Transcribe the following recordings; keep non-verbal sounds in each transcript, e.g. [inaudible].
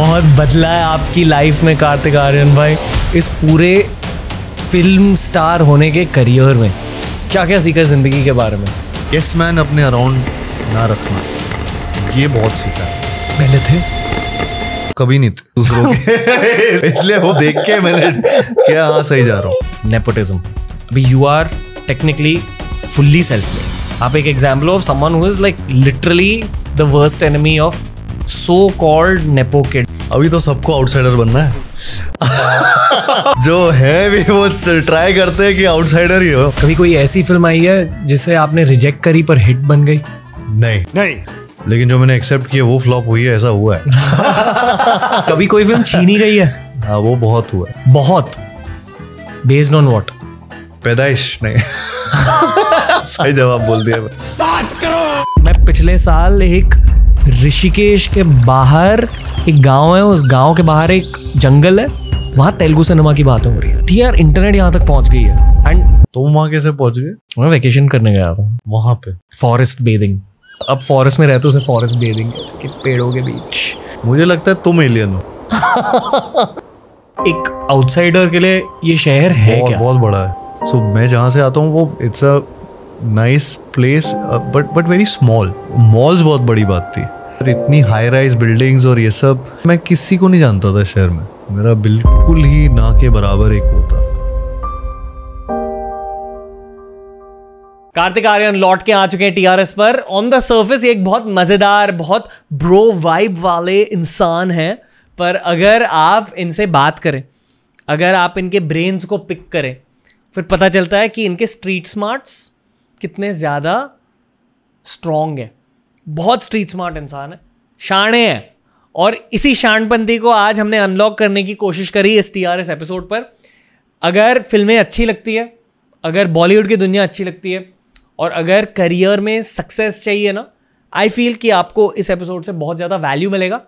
बहुत बदला है आपकी लाइफ में कार्तिक आर्यन भाई इस पूरे फिल्म स्टार होने के करियर में क्या क्या सीखा ज़िंदगी के बारे में यस मैन अपने अराउंड ना रखना ये बहुत सीखा है पहले थे कभी नहीं थे दूसरों के [laughs] इसलिए वो देख के मैंने क्या हाँ सही जा रहा हूँ नेपोटिज्म अभी you are technically fully self आप एक example of someone who is like literally the worst enemy of so called nepo kid अभी तो सबको आउटसाइडर बनना है [laughs] जो है भी वो ट्राई करते हैं कि आउटसाइडर ही हो कभी कोई ऐसी फिल्म आई है जिसे आपने रिजेक्ट करी पर हिट बन गई नहीं नहीं लेकिन जो मैंने एक्सेप्ट किया वो फ्लॉप हुई है ऐसा हुआ है [laughs] कभी कोई फिल्म छीनी गई है आ, हाँ, वो बहुत हुआ है बहुत बेस्ड ऑन वॉट पैदाइश नहीं [laughs] सही जवाब बोल दिया बात करो मैं पिछले साल एक ऋषिकेश के बाहर एक गांव है उस गांव के बाहर एक जंगल है वहां तेलुगु सिनेमा की बात हो रही है ठीक यार इंटरनेट यहाँ तक पहुंच गई है एंड तुम तो वहां कैसे पहुंच गए मैं वेकेशन करने गया था वहां पे फॉरेस्ट बेदिंग अब फॉरेस्ट में रहते उसे फॉरेस्ट बेदिंग के पेड़ों के बीच मुझे लगता है तुम एलियन हो [laughs] एक आउटसाइडर के लिए ये शहर है बहुत, क्या? बहुत बड़ा है सो so, मैं जहाँ से आता हूँ वो it's a nice place but but very small malls बहुत बड़ी बात थी इतनी हाई राइज बिल्डिंग्स और ये सब मैं किसी को नहीं जानता था शहर में मेरा बिल्कुल ही ना के बराबर एक होता कार्तिक आर्यन लौट के आ चुके हैं टीआरएस पर ऑन द सर्फेस एक बहुत मजेदार बहुत ब्रो वाइब वाले इंसान हैं पर अगर आप इनसे बात करें अगर आप इनके ब्रेन्स को पिक करें फिर पता चलता है कि इनके स्ट्रीट स्मार्ट्स कितने ज़्यादा स्ट्रोंग है बहुत स्ट्रीट स्मार्ट इंसान है शाणे हैं और इसी शानपंथी को आज हमने अनलॉक करने की कोशिश करी इस टी आर एस एपिसोड पर अगर फिल्में अच्छी लगती है अगर बॉलीवुड की दुनिया अच्छी लगती है और अगर करियर में सक्सेस चाहिए ना आई फील कि आपको इस एपिसोड से बहुत ज़्यादा वैल्यू मिलेगा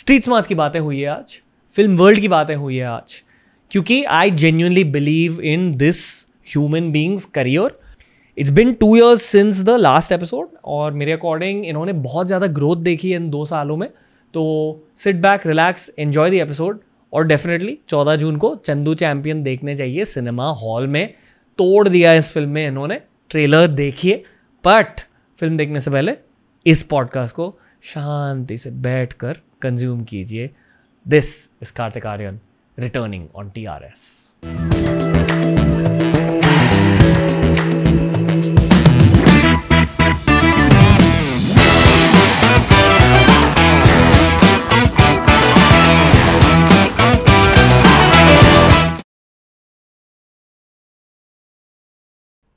स्ट्रीट स्मार्ट की बातें हुई है आज फिल्म वर्ल्ड की बातें हुई है आज क्योंकि I genuinely believe in this human beings career it's been two years since the last episode और मेरे अकॉर्डिंग इन्होंने बहुत ज़्यादा ग्रोथ देखी है इन दो सालों में तो sit back relax enjoy the episode और डेफिनेटली चौदह जून को चंदू चैम्पियन देखने चाहिए सिनेमा हॉल में तोड़ दिया इस फिल्म में इन्होंने ट्रेलर देखिए बट फिल्म देखने से पहले इस पॉडकास्ट को शांति से बैठ कर कंज्यूम कीजिए this is Kartik Aaryan returning on T R S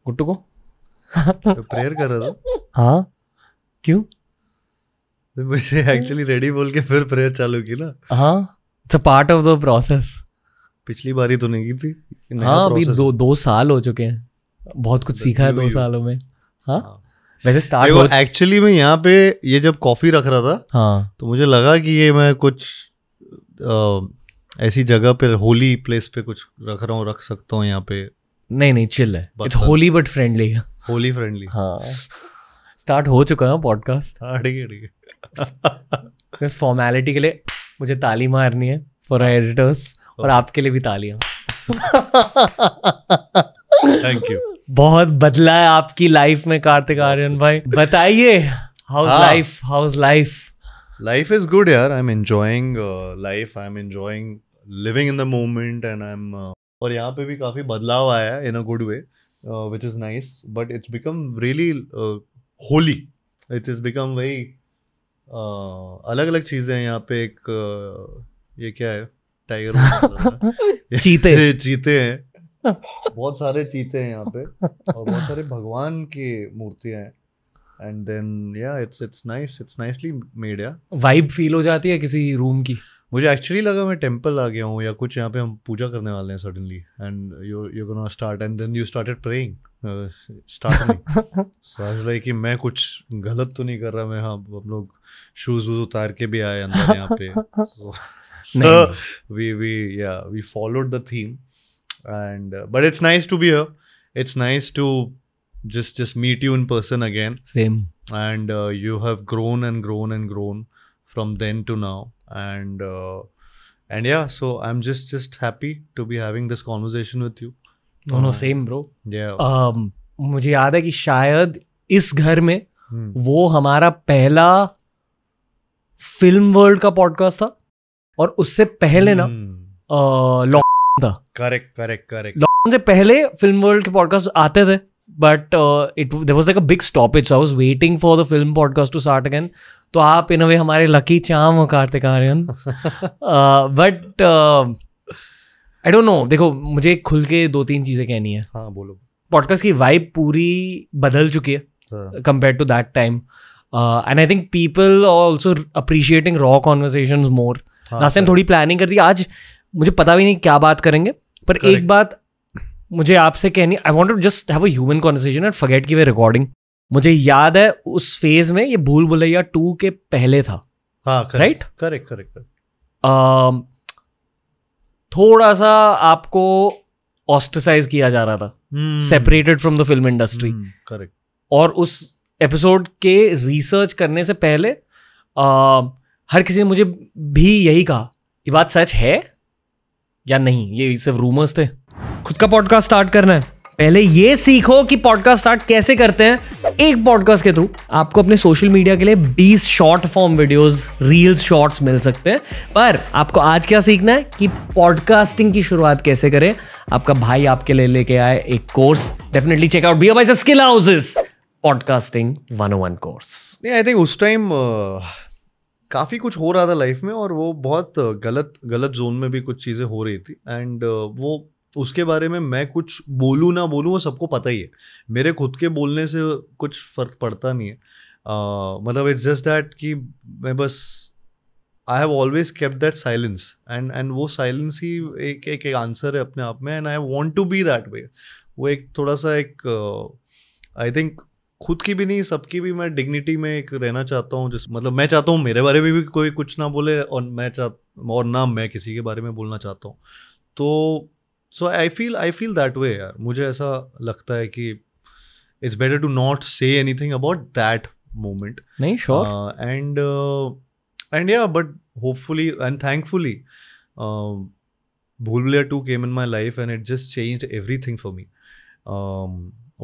Guttu को प्रेयर कर रहा था हाँ क्यों मुझे एक्चुअली रेडी बोल के फिर प्रेयर चालू की ना हाँ it's a part of the process पिछली बार ही नहीं की थी हाँ अभी दो दो साल हो चुके हैं बहुत कुछ सीखा है दो सालों में हाँ वैसे स्टार्ट एक्चुअली मैं यहाँ पे ये जब कॉफी रख रहा था हाँ तो मुझे लगा कि ये मैं कुछ ऐसी जगह पर होली प्लेस पे कुछ रख रहा हूँ रख सकता हूँ यहाँ पे नहीं नहीं चिल है it's Holi but friendly Holi friendly हाँ स्टार्ट हो चुका है पॉडकास्ट हाँ ठीक है ठीक है इस [laughs] फॉर्मेलिटी के लिए मुझे ताली मारनी है फॉर आई एडिटर्स और आपके लिए भी तालियां थैंक यू बहुत बदला है आपकी लाइफ में कार्तिक आर्यन भाई बताइए house life house life life is good यार I am enjoying life I am enjoying living in the moment and I am और यहाँ पे भी काफ़ी बदलाव आया है in a good way which is nice but it's become really holy it is become very अलग अलग चीज़ें हैं यहाँ पे एक uh, ये क्या है टाइगर [laughs] चीते [laughs] चीते हैं बहुत सारे चीते हैं यहाँ पे और बहुत सारे भगवान की मूर्तियाँ हैं and then yeah it's it's nice it's nicely made yeah vibe feel हो जाती है किसी रूम की मुझे एक्चुअली लगा मैं टेम्पल आ गया हूँ या कुछ यहाँ पे हम पूजा करने वाले हैं suddenly and you you gonna start and then you started praying start like कि मैं कुछ गलत तो नहीं कर रहा मैं हाँ हम लोग शूज वूज उतार के भी आए अंदर यहाँ पे we we yeah we followed the theme and but it's nice to be here it's nice to just just meet you in person again same and uh, you have grown and grown and grown from then to now and uh, and yeah so i'm just just happy to be having this conversation with you no no uh, same bro yeah um मुझे याद है कि शायद इस घर में hmm. वो हमारा पहला फिल्म वर्ल्ड का पॉडकास्ट था और उससे पहले ना लॉकडाउन hmm. uh, था करेक्ट करेक्ट करेक्ट लॉकडाउन से पहले फिल्म वर्ल्ड के पॉडकास्ट आते थे but it there was like a big stop it's I was waiting for the film podcast to start again तो आप इन अ वे हमारे lucky charm हो Kartik Aaryan but I don't know देखो मुझे खुल के दो तीन चीज़ें कहनी है हाँ बोलो पॉडकास्ट की वाइब पूरी बदल चुकी है compare to that time and I think people also appreciating raw conversation more last time थोड़ी प्लानिंग कर दी आज मुझे पता भी नहीं क्या बात करेंगे पर Correct. एक बात मुझे आपसे कहनी I want to just have a human conversation and forget की वे रिकॉर्डिंग मुझे याद है उस फेज में ये भूल भुलैया टू के पहले था राइट करेक्ट करेक्ट थोड़ा सा आपको ऑस्टिसाइज किया जा रहा था separated from the film industry correct और उस एपिसोड के रिसर्च करने से पहले uh, हर किसी ने मुझे भी यही कहा ये बात सच है या नहीं ये सिर्फ रूमर्स थे खुद का पॉडकास्ट स्टार्ट करना है पहले ये सीखो कि पॉडकास्ट स्टार्ट कैसे करते हैं एक पॉडकास्ट के थ्रू आपको अपने सोशल मीडिया के लिए 20 short form videos reels shorts मिल सकते हैं पर आपको आज क्या सीखना है कि पॉडकास्टिंग की शुरुआत कैसे करें आपका भाई आपके लिए लेके आए एक course definitely check out be by skill houses podcasting one one course नहीं आई थिंक उस टाइम uh, काफ़ी कुछ हो रहा था लाइफ में और वो बहुत गलत गलत जोन में भी कुछ चीज़ें हो रही थी एंड uh, वो उसके बारे में मैं कुछ बोलूँ ना बोलूँ वो सबको पता ही है मेरे खुद के बोलने से कुछ फ़र्क पड़ता नहीं है uh, मतलब इट्स जस्ट दैट कि मैं बस I have always kept that silence and and वो साइलेंस ही एक एक एक आंसर है अपने आप में and I want to be that way वो एक थोड़ा सा एक आई uh, थिंक खुद की भी नहीं सबकी भी मैं डिग्निटी में एक रहना चाहता हूँ जिस मतलब मैं चाहता हूँ मेरे बारे में भी कोई कुछ ना बोले और मैं चाह और ना मैं किसी के बारे में बोलना चाहता हूँ तो so I feel I feel that way यार मुझे ऐसा लगता है कि it's better to not say anything about that moment नहीं sure and and yeah but hopefully and thankfully Bhool Bhulaiyaa two came in my life and it just change every thing for me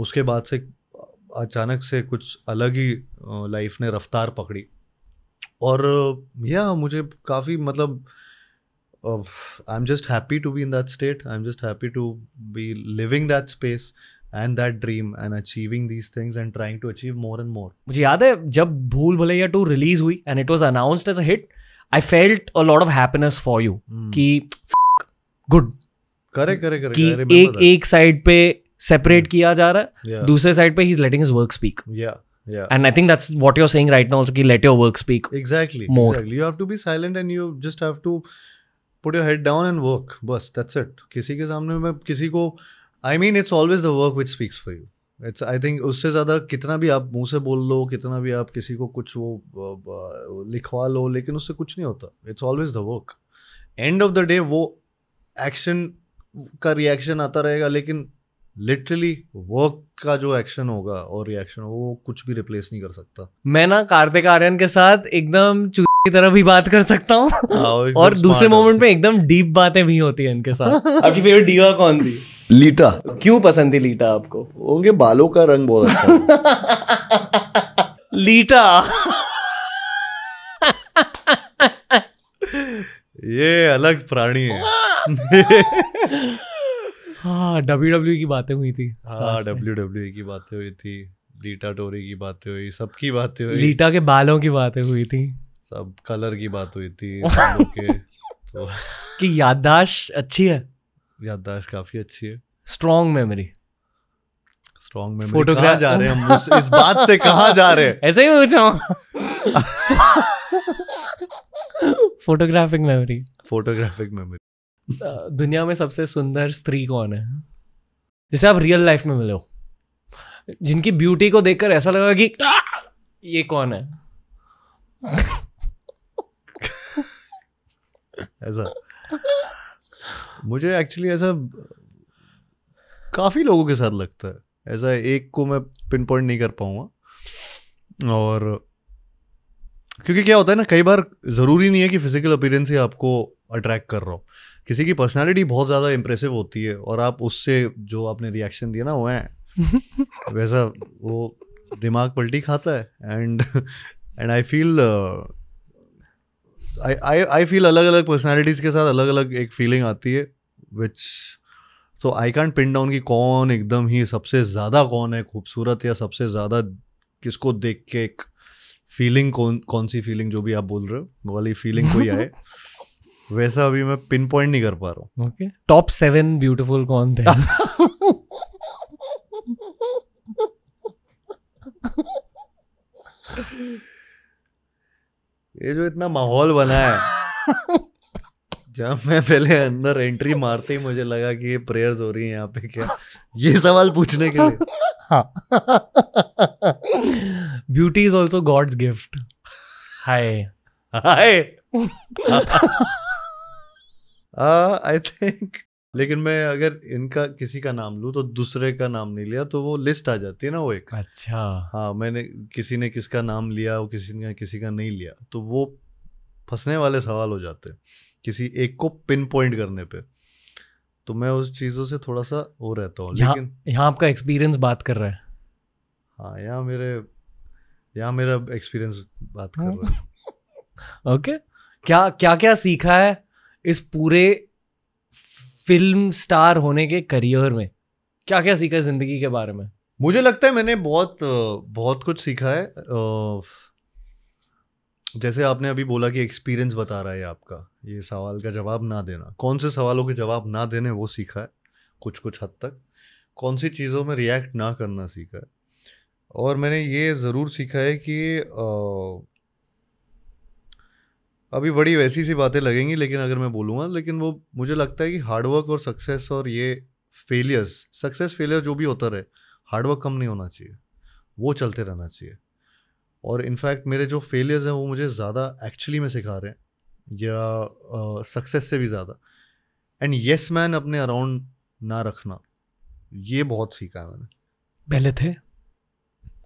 उसके बाद से uh, अचानक से कुछ अलग ही life uh, ने रफ्तार पकड़ी और या uh, मुझे काफ़ी मतलब uh, of i'm just happy to be in that state i'm just happy to be living that space and that dream and achieving these things and trying to achieve more and more. मुझे याद है जब Bhool Bhulaiyaa two release हुई and it was announced as a hit. I felt a lot of happiness for you. Hmm. कि good. करे करे करे कि एक एक साइड पे सेपरेट hmm. किया जा रहा है yeah. दूसरे साइड पे ही is letting his work speak yeah Yeah. And I think that's what you're saying right now also ki let your work speak. Exactly. More. Exactly. You have to be silent and you just have to put your head down and work बस that's it किसी के सामने मैं किसी को I mean it's always the work which speaks for you it's I think उससे ज़्यादा कितना भी आप मुंह से बोल लो कितना भी आप किसी को कुछ वो लिखवा लो लेकिन उससे कुछ नहीं होता it's always the work end of the day वो एक्शन का रिएक्शन आता रहेगा लेकिन लिटरली वर्क का जो एक्शन होगा और रिएक्शन वो कुछ भी रिप्लेस नहीं कर सकता मैं ना कार्तिक आर्यन के साथ एकदम की तरह भी बात कर सकता हूँ हाँ, और दूसरे मोमेंट में एकदम डीप बातें भी होती है इनके साथ [laughs] आपकी फेवरेट डीवा कौन थी लीटा क्यों पसंद थी लीटा आपको उनके बालों का रंग बहुत अच्छा [laughs] लीटा ये अलग प्राणी है [laughs] हाँ डब्ल्यू डब्ल्यू e की बातें हुई थी हाँ डब्ल्यू डब्ल्यू e की बातें हुई थी लीटा टोरी की बातें हुई सबकी बातें हुई लीटा के बालों की बातें हुई थी सब कलर की बात हुई थी [laughs] के तो [laughs] कि याददाश्त अच्छी है याददाश्त काफी अच्छी है strong memory strong memory photo कहाँ जा रहे हैं हम इस बात से कहा जा रहे हैं [laughs] ऐसे ही मैं पूछा फोटोग्राफिक मेमोरी फोटोग्राफिक मेमोरी दुनिया में सबसे सुंदर स्त्री कौन है जिसे आप रियल लाइफ में मिले हो जिनकी ब्यूटी को देखकर ऐसा लगा कि ये कौन है ऐसा मुझे एक्चुअली ऐसा काफ़ी लोगों के साथ लगता है ऐसा एक को मैं पिन पॉइंट नहीं कर पाऊंगा और क्योंकि क्या होता है ना कई बार ज़रूरी नहीं है कि फिजिकल अपीरेंस ही आपको अट्रैक्ट कर रहा हो किसी की पर्सनालिटी बहुत ज़्यादा इंप्रेसिव होती है और आप उससे जो आपने रिएक्शन दिया ना वो है वैसा वो दिमाग पलटी खाता है and and I feel I I feel अलग अलग पर्सनैलिटीज़ के साथ अलग अलग एक फीलिंग आती है which so I can't pin down कि कौन एकदम ही सबसे ज़्यादा कौन है खूबसूरत या सबसे ज़्यादा किसको देख के एक फीलिंग कौन कौन सी फीलिंग जो भी आप बोल रहे हो वाली फीलिंग कोई आए [laughs] वैसा अभी मैं पिन पॉइंट नहीं कर पा रहा हूँ ओके टॉप सेवन ब्यूटिफुल कौन थे Yeah. [laughs] [laughs] ये जो इतना माहौल बना है [laughs] जब मैं पहले अंदर एंट्री मारते ही मुझे लगा कि ये प्रेयर्स हो रही है यहाँ पे क्या ये सवाल पूछने के लिए beauty is also God's gift hi hi I [laughs] think uh, लेकिन मैं अगर इनका किसी का नाम लूँ तो दूसरे का नाम नहीं लिया तो वो लिस्ट आ जाती है ना वो एक अच्छा हाँ मैंने किसी ने किसका नाम लिया और किसी ने किसी का नहीं लिया तो वो फंसने वाले सवाल हो जाते हैं किसी एक को पिन पॉइंट करने पे तो मैं उस चीज़ों से थोड़ा सा वो रहता हूँ लेकिन यहाँ आपका एक्सपीरियंस बात कर रहा है हाँ यहाँ मेरे यहाँ मेरा एक्सपीरियंस बात कर रहा है ओके [laughs] क्या क्या क्या सीखा है इस पूरे फिल्म स्टार होने के करियर में क्या क्या सीखा है जिंदगी के बारे में मुझे लगता है मैंने बहुत बहुत कुछ सीखा है जैसे आपने अभी बोला कि एक्सपीरियंस बता रहा है आपका ये सवाल का जवाब ना देना कौन से सवालों के जवाब ना देने वो सीखा है कुछ कुछ हद तक कौन सी चीज़ों में रिएक्ट ना करना सीखा है और मैंने ये ज़रूर सीखा है कि अभी बड़ी वैसी सी बातें लगेंगी लेकिन अगर मैं बोलूँगा लेकिन वो मुझे लगता है कि हार्डवर्क और सक्सेस और ये फेलियर्स सक्सेस फेलियर जो भी होता रहे हार्डवर्क कम नहीं होना चाहिए वो चलते रहना चाहिए और इनफैक्ट मेरे जो फेलियर्स हैं वो मुझे ज़्यादा एक्चुअली में सिखा रहे हैं या सक्सेस uh, से भी ज़्यादा एंड येस मैन अपने अराउंड ना रखना ये बहुत सीखा है मैंने पहले थे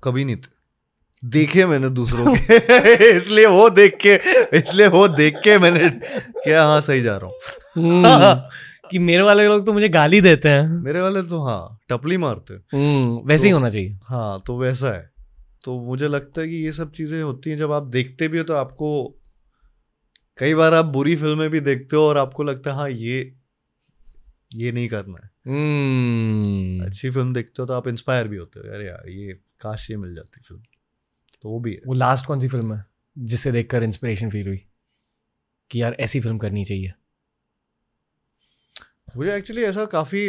कभी नहीं थे देखे मैंने दूसरों के [laughs] इसलिए वो देख के इसलिए वो देख के मैंने क्या हाँ सही जा रहा हूँ हम्म, कि मेरे वाले लोग तो मुझे गाली देते हैं मेरे वाले तो हाँ टपली मारते हम्म, वैसे तो, ही होना चाहिए हाँ तो वैसा है तो मुझे लगता है कि ये सब चीज़ें होती हैं जब आप देखते भी हो तो आपको कई बार आप बुरी फिल्में भी देखते हो और आपको लगता है हाँ ये ये नहीं करना है हम्म। अच्छी फिल्म देखते हो तो आप इंस्पायर भी होते हो यार यार ये काश ये मिल जाती फिल्म तो वो भी वो लास्ट कौन सी फिल्म है जिसे देखकर इंस्पिरेशन फील हुई कि यार ऐसी फिल्म करनी चाहिए मुझे एक्चुअली ऐसा काफ़ी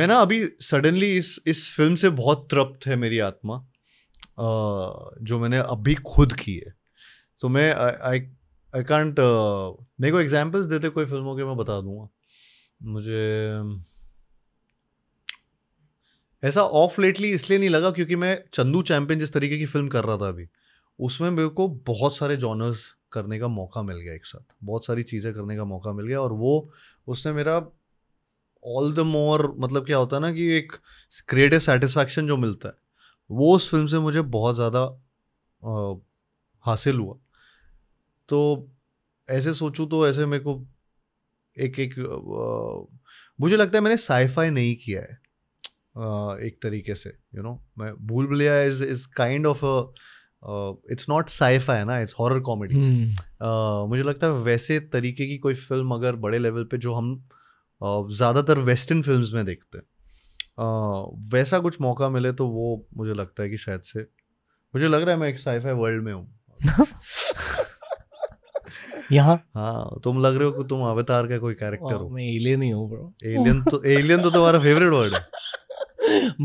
मैं ना अभी सडनली इस इस फिल्म से बहुत तृप्त है मेरी आत्मा आ, जो मैंने अभी खुद की है तो मैं आई आई कांट मेरे को एग्जांपल्स देते कोई फिल्मों के मैं बता दूंगा मुझे ऐसा ऑफ लेटली इसलिए नहीं लगा क्योंकि मैं चंदू चैम्पियन जिस तरीके की फिल्म कर रहा था अभी उसमें मेरे को बहुत सारे जॉनर्स करने का मौका मिल गया एक साथ बहुत सारी चीज़ें करने का मौका मिल गया और वो उसने मेरा ऑल द मोर मतलब क्या होता है ना कि एक क्रिएटिव सेटिस्फैक्शन जो मिलता है वो उस फिल्म से मुझे बहुत ज़्यादा हासिल हुआ तो ऐसे सोचूँ तो ऐसे मेरे को एक एक आ, मुझे लगता है मैंने साइफाई नहीं किया है एक तरीके से यू नो मैं Bhool Bhulaiyaa is is kind of it's not sci-fi है ना इट्स हॉरर कॉमेडी मुझे लगता है वैसे तरीके की कोई फिल्म अगर बड़े लेवल पे जो हम uh, ज़्यादातर वेस्टर्न फिल्म्स में देखते हैं uh, वैसा कुछ मौका मिले तो वो मुझे लगता है कि शायद से मुझे लग रहा है मैं एक साइफा वर्ल्ड में हूँ [laughs] यहाँ हाँ तुम लग रहे हो कि तुम अवतार का कोई कैरेक्टर हो मैं एलियन ही हूँ ब्रो एलियन तो एलियन तो तुम्हारा फेवरेट वर्ड है [laughs]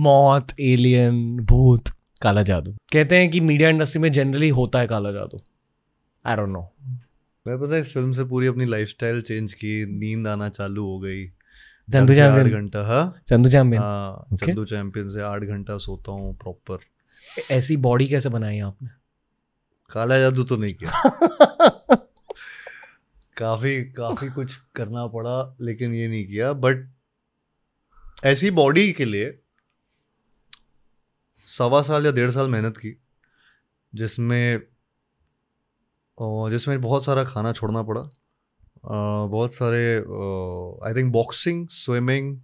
मौत एलियन भूत काला जादू कहते हैं कि मीडिया इंडस्ट्री में जनरली होता है काला जादू आई डोंट नो मैं पता है इस फिल्म से पूरी अपनी लाइफस्टाइल चेंज की नींद आना चालू हो गई चंदू चैंपियन घंटा हाँ चंदू चैंपियन हाँ चंदू चैंपियन से आठ घंटा सोता हूँ प्रॉपर ऐसी बॉडी कैसे बनाई आपने काला जादू तो नहीं किया काफी काफी कुछ करना पड़ा लेकिन ये नहीं किया बट ऐसी बॉडी के लिए सवा साल या डेढ़ साल मेहनत की जिसमें जिसमें बहुत सारा खाना छोड़ना पड़ा बहुत सारे I think boxing swimming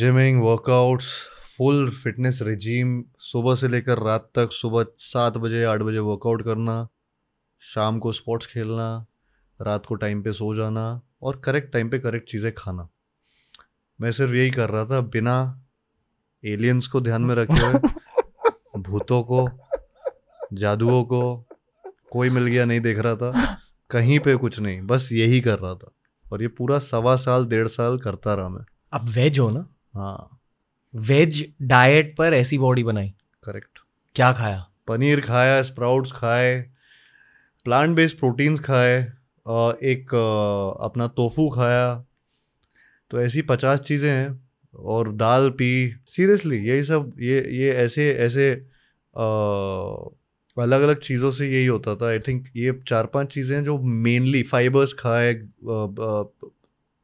gymming workouts full fitness regime सुबह से लेकर रात तक सुबह सात बजे आठ बजे वर्कआउट करना शाम को स्पोर्ट्स खेलना रात को टाइम पे सो जाना और करेक्ट टाइम पे करेक्ट चीज़ें खाना मैं सिर्फ यही कर रहा था बिना एलियंस को ध्यान में रखे हुए [laughs] भूतों को जादुओं को कोई मिल गया नहीं देख रहा था कहीं पे कुछ नहीं बस यही कर रहा था और ये पूरा सवा साल डेढ़ साल करता रहा मैं अब वेज हो ना हाँ वेज डाइट पर ऐसी बॉडी बनाई करेक्ट क्या खाया पनीर खाया स्प्राउट्स खाए प्लांट बेस्ड प्रोटीन्स खाए एक अपना तोफू खाया तो ऐसी पचास चीज़ें हैं और दाल पी सीरियसली यही सब ये ये ऐसे ऐसे आ, अलग अलग चीज़ों से यही होता था आई थिंक ये चार पांच चीज़ें जो मेनली फाइबर्स खाए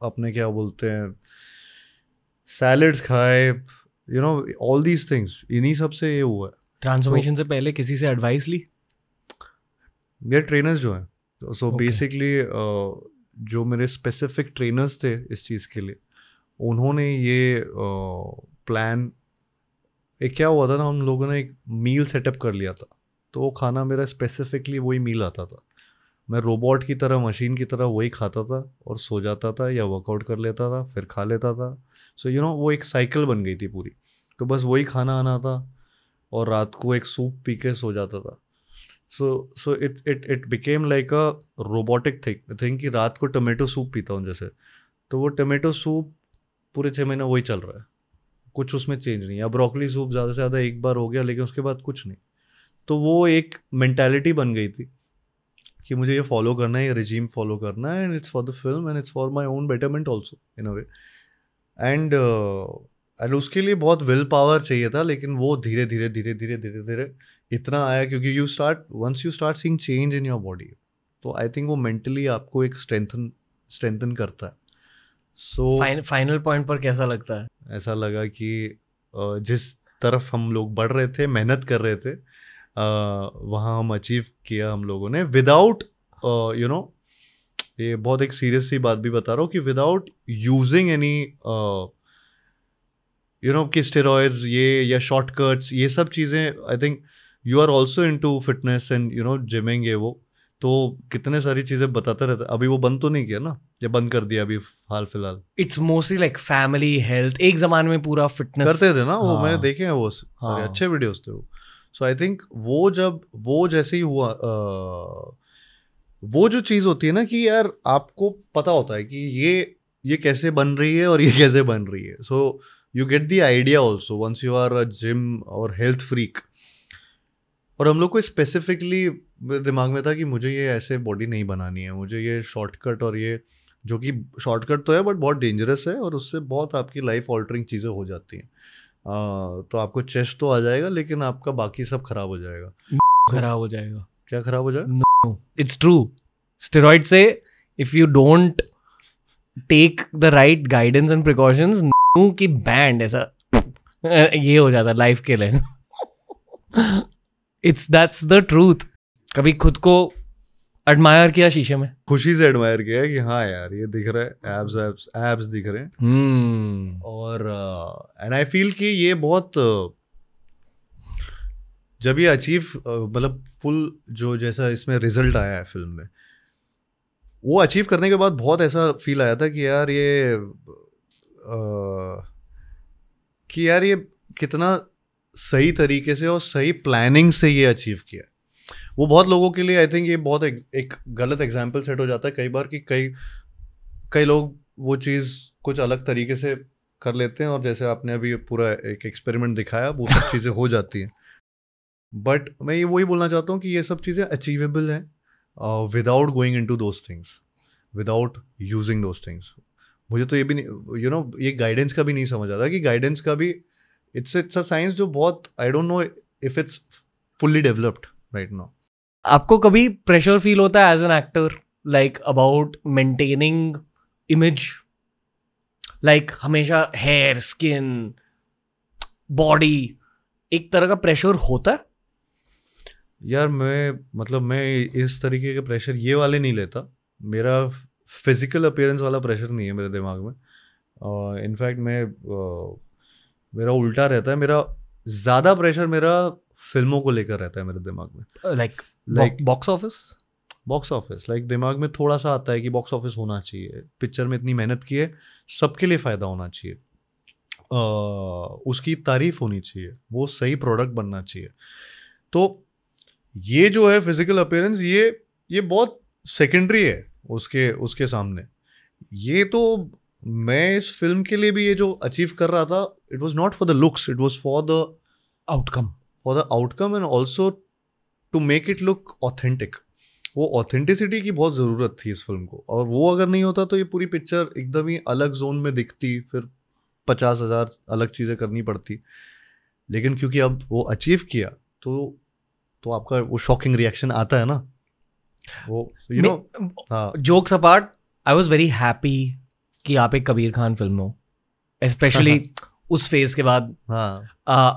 अपने क्या बोलते हैं सैलड्स खाए you know all these things इन्हीं सब से ये हुआ है ट्रांसफॉर्मेशन so, तो से पहले किसी से एडवाइस ली ये ट्रेनर्स जो हैं सो तो, बेसिकली जो मेरे स्पेसिफिक ट्रेनर्स थे इस चीज़ के लिए उन्होंने ये प्लान एक क्या हुआ था ना हम लोगों ने एक मील सेटअप कर लिया था तो वो खाना मेरा स्पेसिफिकली वही मील आता था मैं रोबोट की तरह मशीन की तरह वही खाता था और सो जाता था या वर्कआउट कर लेता था फिर खा लेता था सो यू नो वो एक साइकिल बन गई थी पूरी तो बस वही खाना आना था और रात को एक सूप पी के सो जाता था so so it it it became like a robotic thing thing कि रात को टमेटो सूप पीता हूँ जैसे तो वो टमेटो सूप पूरे छः महीने वही चल रहा है कुछ उसमें चेंज नहीं है ब्रोकली सूप ज़्यादा से ज़्यादा एक बार हो गया लेकिन उसके बाद कुछ नहीं तो वो एक मैंटेलिटी बन गई थी कि मुझे ये फॉलो करना है ये रिजीम फॉलो करना है and it's for the film and it's for my own betterment also in a way and and उसके लिए बहुत विल पावर चाहिए था लेकिन वो धीरे धीरे धीरे धीरे धीरे धीरे इतना आया क्योंकि you start once you start seeing change in your body तो आई थिंक वो मेंटली आपको एक स्ट्रेंथन स्ट्रेंथन करता है सो फाइनल पॉइंट पर कैसा लगता है ऐसा लगा कि जिस तरफ हम लोग बढ़ रहे थे मेहनत कर रहे थे वहाँ हम अचीव किया हम लोगों ने विदाउट यू नो ये बहुत एक सीरियस सी बात भी बता रहा हूँ कि without using any you know कि स्टेरॉयड्स ये या शॉर्टकट्स ये सब चीज़ें I think you are also into fitness and you know gymming ये वो तो कितने सारी चीज़ें बताता रहता अभी वो बंद तो नहीं किया ना या बंद कर दिया अभी हाल फिलहाल it's mostly like family health एक ज़माने में पूरा फिटनेस करते थे ना वो मैंने हाँ। देखे हैं वो हाँ। अच्छे वीडियोस थे वो सो आई थिंक वो जब वो जैसे ही हुआ वो जो चीज़ होती है ना कि यार आपको पता होता है कि ये ये कैसे बन रही है और ये कैसे बन रही है so you get the idea also once you are a gym और हेल्थ फ्रीक और हम लोग को स्पेसिफिकली दिमाग में था कि मुझे ये ऐसे बॉडी नहीं बनानी है मुझे ये शॉर्टकट और ये जो कि शॉर्टकट तो है बट बहुत डेंजरस है और उससे बहुत आपकी लाइफ ऑल्टरिंग चीज़ें हो जाती हैं तो आपको चेस्ट तो आ जाएगा लेकिन आपका बाकी सब खराब हो जाएगा खराब हो जाएगा क्या खराब हो जाएगा इट्स ट्रू स्टेरॉइड से if you don't take the right guidance and precautions की बैंड ऐसा ये हो जाता लाइफ के लिए इट्स दैट्स द ट्रूथ कभी खुद को एडमायर किया शीशे में खुशी से एडमायर किया कि हाँ यार ये दिख रहा है एब्स एब्स एब्स दिख रहे हैं hmm. और एंड आई फील कि ये बहुत uh, जब ये अचीव uh, मतलब फुल जो जैसा इसमें रिजल्ट आया है फिल्म में वो अचीव करने के बाद बहुत ऐसा फील आया था कि यार ये आ, uh, कि यार ये कितना सही तरीके से और सही प्लानिंग से ये अचीव किया वो बहुत लोगों के लिए आई थिंक ये बहुत एक, एक गलत एग्जाम्पल सेट हो जाता है कई बार कि कई कई लोग वो चीज़ कुछ अलग तरीके से कर लेते हैं और जैसे आपने अभी पूरा एक एक्सपेरिमेंट दिखाया वो सब चीज़ें हो जाती हैं बट मैं ये वही बोलना चाहता हूँ कि ये सब चीज़ें अचीवेबल हैं without going into those things without using those things मुझे तो ये भी नहीं यू you नो know, ये गाइडेंस का भी नहीं समझ आता कि गाइडेंस का भी इट्स इट्स अ साइंस जो बहुत I don't know if it's fully developed right now आपको कभी प्रेशर फील होता है as an actor like about maintaining image like हमेशा हेयर स्किन बॉडी एक तरह का प्रेशर होता है यार मैं मतलब मैं इस तरीके के प्रेशर ये वाले नहीं लेता मेरा फिजिकल अपियरेंस वाला प्रेशर नहीं है मेरे दिमाग में इनफैक्ट uh, मैं uh, मेरा उल्टा रहता है मेरा ज़्यादा प्रेशर मेरा फिल्मों को लेकर रहता है मेरे दिमाग में like like box office box office like दिमाग में थोड़ा सा आता है कि बॉक्स ऑफिस होना चाहिए पिक्चर में इतनी मेहनत की है सबके लिए फ़ायदा होना चाहिए uh, उसकी तारीफ होनी चाहिए वो सही प्रोडक्ट बनना चाहिए तो ये जो है फिजिकल अपेयरेंस ये ये बहुत सेकेंडरी है उसके उसके सामने ये तो मैं इस फिल्म के लिए भी ये जो अचीव कर रहा था it was not for the looks it was for the outcome for the outcome and also to make it look authentic वो ऑथेंटिसिटी की बहुत ज़रूरत थी इस फिल्म को और वो अगर नहीं होता तो ये पूरी पिक्चर एकदम ही अलग जोन में दिखती फिर पचास हज़ार अलग चीज़ें करनी पड़ती लेकिन क्योंकि अब वो अचीव किया तो तो आपका वो शॉकिंग रिएक्शन आता है ना वो you know jokes apart I was very happy कि आप एक कबीर खान फिल्म हो स्पेशली [laughs] उस फेज के बाद हाँ uh,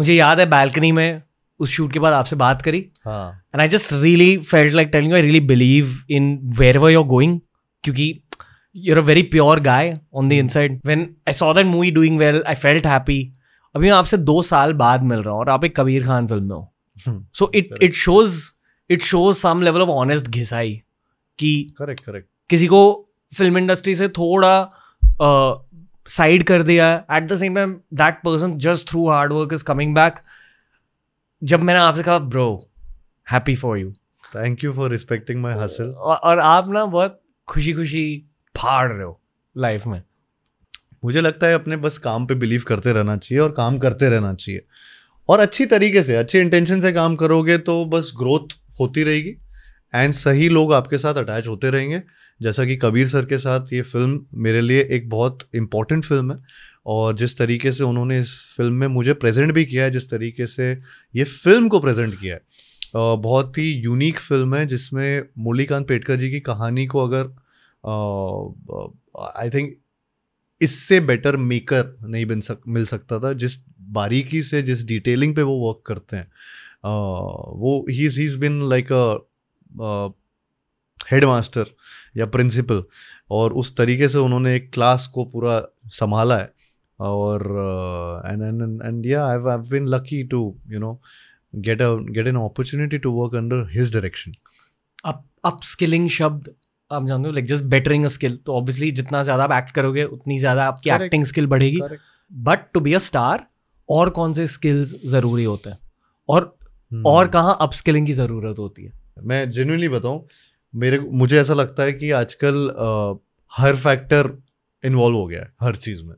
मुझे याद है बैल्कनी में उस शूट के बाद आपसे बात करी and I just really felt like telling I really believe in where were your going क्योंकि you're a very pure guy on the inside when I saw that movie doing well I felt happy अभी मैं आपसे दो साल बाद मिल रहा हूँ और आप एक कबीर खान फिल्म में हो so it it shows it shows some level of honest घिसाई कि करेक्ट करेक्ट किसी को फिल्म इंडस्ट्री से थोड़ा साइड uh, कर दिया है at the same time that person just through hard work is coming back जब मैंने आपसे कहा bro happy for you thank you for respecting my hustle और आप ना बहुत खुशी खुशी फाड़ रहे हो लाइफ में मुझे लगता है अपने बस काम पे बिलीव करते रहना चाहिए और काम करते रहना चाहिए और अच्छी तरीके से अच्छे इंटेंशन से काम करोगे तो बस ग्रोथ होती रहेगी एंड सही लोग आपके साथ अटैच होते रहेंगे जैसा कि कबीर सर के साथ ये फिल्म मेरे लिए एक बहुत इम्पॉर्टेंट फिल्म है और जिस तरीके से उन्होंने इस फिल्म में मुझे प्रेजेंट भी किया है जिस तरीके से ये फिल्म को प्रेजेंट किया है बहुत ही यूनिक फिल्म है जिसमें मुरलीकांत पेटकर जी की कहानी को अगर आई थिंक इससे बेटर मेकर नहीं बन सक मिल सकता था जिस बारीकी से जिस डिटेलिंग पे वो वर्क करते हैं आ, वो ही is been like a headmaster या प्रिंसिपल और उस तरीके से उन्होंने एक क्लास को पूरा संभाला है और and and and yeah I have been lucky to you know get a get an opportunity to work under his direction upskilling शब्द आप जानते हो like just bettering a skill तो ऑब्वियसली जितना ज़्यादा आप एक्ट करोगे उतनी ज़्यादा आपकी एक्टिंग स्किल बढ़ेगी but to be a star और कौन से स्किल्स ज़रूरी होते हैं और hmm. और कहाँ अपस्किलिंग की ज़रूरत होती है मैं जेन्यूनली बताऊँ मेरे मुझे ऐसा लगता है कि आजकल हर फैक्टर इन्वॉल्व हो गया है हर चीज़ में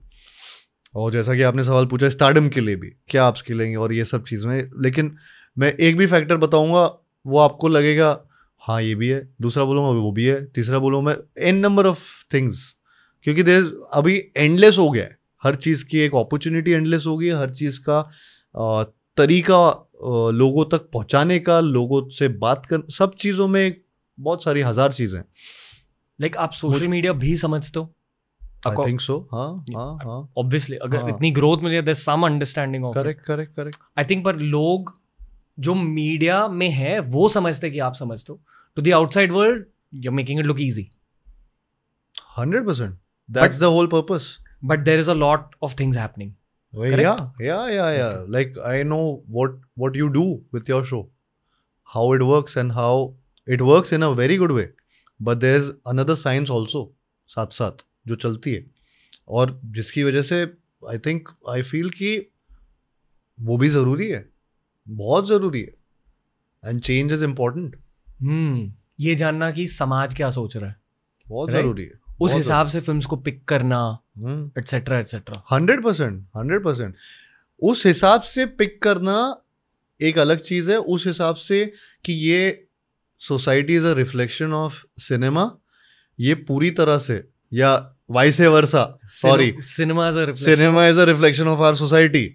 और जैसा कि आपने सवाल पूछा स्टार्डम के लिए भी क्या आप स्किलेंगे और ये सब चीज़ में लेकिन मैं एक भी फैक्टर बताऊंगा वो आपको लगेगा हाँ ये भी है दूसरा बोलूँगा वो भी है तीसरा बोलूँगा मैं एन नंबर ऑफ थिंग्स क्योंकि देर अभी एंडलेस हो गया है हर चीज़ की एक अपॉर्चुनिटी एंडलेस हो गई है हर चीज़ का तरीका लोगों तक पहुंचाने का लोगों से बात कर सब चीज़ों में बहुत सारी हज़ार चीज़ें लाइक like, आप सोशल मीडिया भी समझते हो आई थिंक सो हाँ हाँ हाँ ऑब्वियसली अगर हाँ, इतनी ग्रोथ मिली है some understanding of correct correct correct I think पर लोग जो मीडिया में है वो समझते कि आप समझते हो to the outside world you making it look easy hundred percent that's the whole purpose but there is a lot of things happening Correct? Yeah, yeah, yeah, yeah. Okay. Like I know what what you do with your show, how it works, and how it works in a very good way. But there's another science also साथ साथ जो चलती है और जिसकी वजह से आई think I feel कि वो भी ज़रूरी है बहुत ज़रूरी है एंड चेंज इज़ इम्पोर्टेंट ये जानना कि समाज क्या सोच रहा है बहुत right? ज़रूरी है उस हिसाब से फिल्म्स को पिक करना etcetera hmm. Etcetera hundred percent hundred percent उस हिसाब से पिक करना एक अलग चीज़ है उस हिसाब से कि ये society is a reflection of cinema ये पूरी तरह से या vice versa sorry cinema is a reflection of our society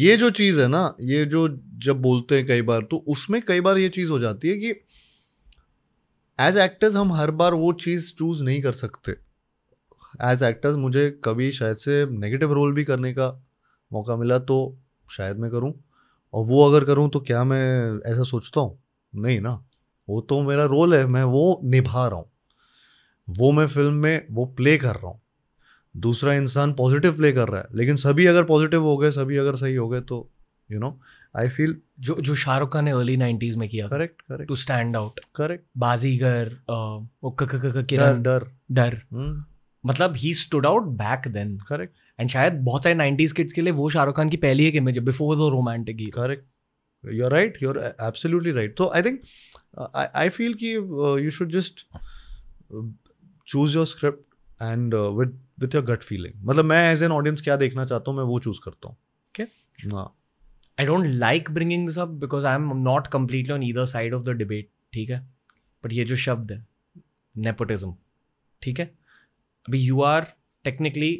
ये जो चीज़ है ना ये जो जब बोलते हैं कई बार तो उसमें कई बार ये चीज़ हो जाती है कि एज एक्टर्स हम हर बार वो चीज़ चूज नहीं कर सकते एज एक्टर्स मुझे कभी शायद से नेगेटिव रोल भी करने का मौका मिला तो शायद मैं करूँ और वो अगर करूँ तो क्या मैं ऐसा सोचता हूँ नहीं ना वो तो मेरा रोल है मैं वो निभा रहा हूँ वो मैं फिल्म में वो प्ले कर रहा हूँ दूसरा इंसान पॉजिटिव प्ले कर रहा है लेकिन सभी अगर पॉजिटिव हो गए सभी अगर सही हो गए तो यू नो आई फील जो जो शाहरुख खान ने अर्ली नाइनटीज में किया correct correct to stand out correct Baazigar Darr Darr hmm. मतलब ही stood out back then correct and शायद बहुत सारे नाइनटीज किड्स के लिए वो शाहरुख खान की पहली एक इमेज है बिफोर द रोमांटिक ही correct you are right you are absolutely right तो आई थिंक आई फील कि you should just choose your script and with with your gut feeling मतलब मैं एज एन ऑडियंस क्या देखना चाहता हूँ मैं वो चूज करता हूँ ओके हाँ I don't like bringing this up because I am not completely on either side of the debate ठीक है बट ये जो शब्द है नेपोटिज्म ठीक है अभी you are technically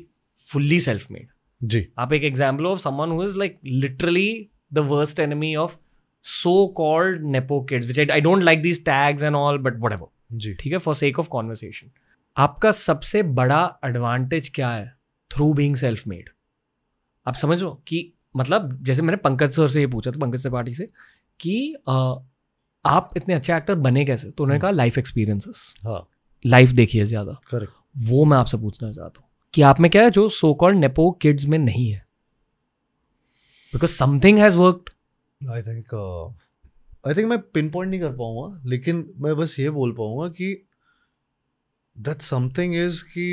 fully self made जी आप एक example of someone who is like literally the worst enemy of so called nepo kids which I don't like these tags and all but whatever जी ठीक है for sake of conversation आपका सबसे बड़ा advantage क्या है through being self made आप समझो कि मतलब जैसे मैंने पंकज सर से ये पूछा था पंकज त्रिपाठी से कि आ, आप इतने अच्छे एक्टर बने कैसे तो उन्होंने हम्म। कहा लाइफ एक्सपीरियंसेस लाइफ देखिए ज्यादा करेक्ट वो मैं आपसे पूछना चाहता हूँ कि आप में क्या है जो सो कॉल्ड नेपो किड्स में नहीं है because something has work I think I think मैं पिन पॉइंट नहीं कर पाऊंगा लेकिन मैं बस ये बोल पाऊंगा कि दैट समथिंग इज कि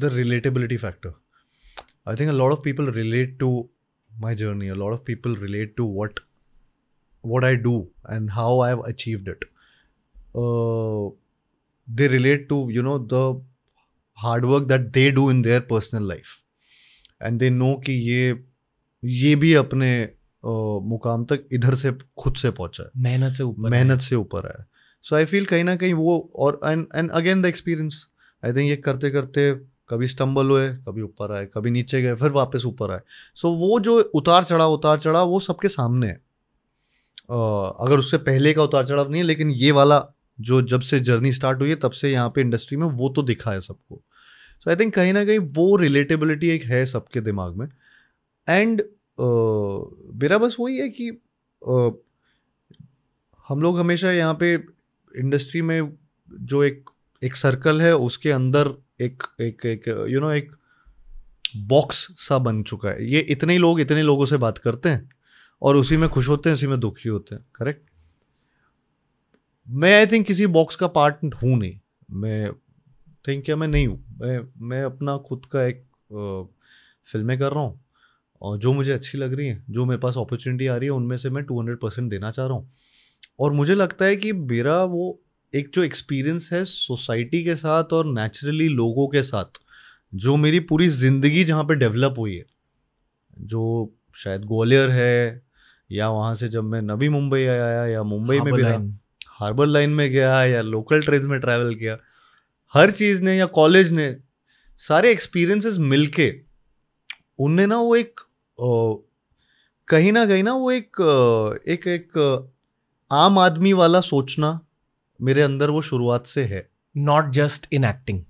the relatability factor I think a lot of people relate to my journey a lot of people relate to what what I do and how I have achieved it they relate to you know the hard work that they do in their personal life and they know कि ये ये भी अपने मुकाम तक इधर से खुद से पहुंचा है मेहनत से ऊपर मेहनत से ऊपर है सो आई फील कहीं ना कहीं वो और and and again the experience I think ये करते करते कभी स्टम्बल हुए कभी ऊपर आए कभी नीचे गए फिर वापस ऊपर आए सो so, वो जो उतार चढ़ाव उतार चढ़ाव वो सबके सामने है uh, अगर उससे पहले का उतार चढ़ाव नहीं है लेकिन ये वाला जो जब से जर्नी स्टार्ट हुई है तब से यहाँ पे इंडस्ट्री में वो तो दिखा है सबको सो आई थिंक कहीं ना कहीं वो रिलेटेबिलिटी एक है सबके दिमाग में एंड मेरा बस वही है कि हम लोग हमेशा यहाँ पे इंडस्ट्री में जो एक एक सर्कल है उसके अंदर एक एक एक यू नो एक बॉक्स सा बन चुका है ये इतने लोग इतने लोगों से बात करते हैं और उसी में खुश होते हैं उसी में दुखी होते हैं करेक्ट मैं आई थिंक किसी बॉक्स का पार्ट हूँ नहीं मैं थिंक क्या मैं नहीं हूँ मैं मैं अपना खुद का एक फिल्में कर रहा हूँ और जो मुझे अच्छी लग रही हैं जो मेरे पास अपॉर्चुनिटी आ रही है उनमें से मैं टू हंड्रेड परसेंट देना चाह रहा हूँ और मुझे लगता है कि मेरा वो एक जो एक्सपीरियंस है सोसाइटी के साथ और नेचुरली लोगों के साथ जो मेरी पूरी ज़िंदगी जहाँ पर डेवलप हुई है जो शायद ग्वालियर है या वहाँ से जब मैं नवी मुंबई आया या मुंबई हाँ, में भी हार्बर लाइन में गया या लोकल ट्रेन में ट्रैवल किया हर चीज़ ने या कॉलेज ने सारे एक्सपीरियंसेस मिलके उनने ना वो एक कहीं ना कहीं ना वो एक एक एक आम आदमी वाला सोचना मेरे अंदर वो शुरुआत से है नॉट जस्ट इन एक्टिंग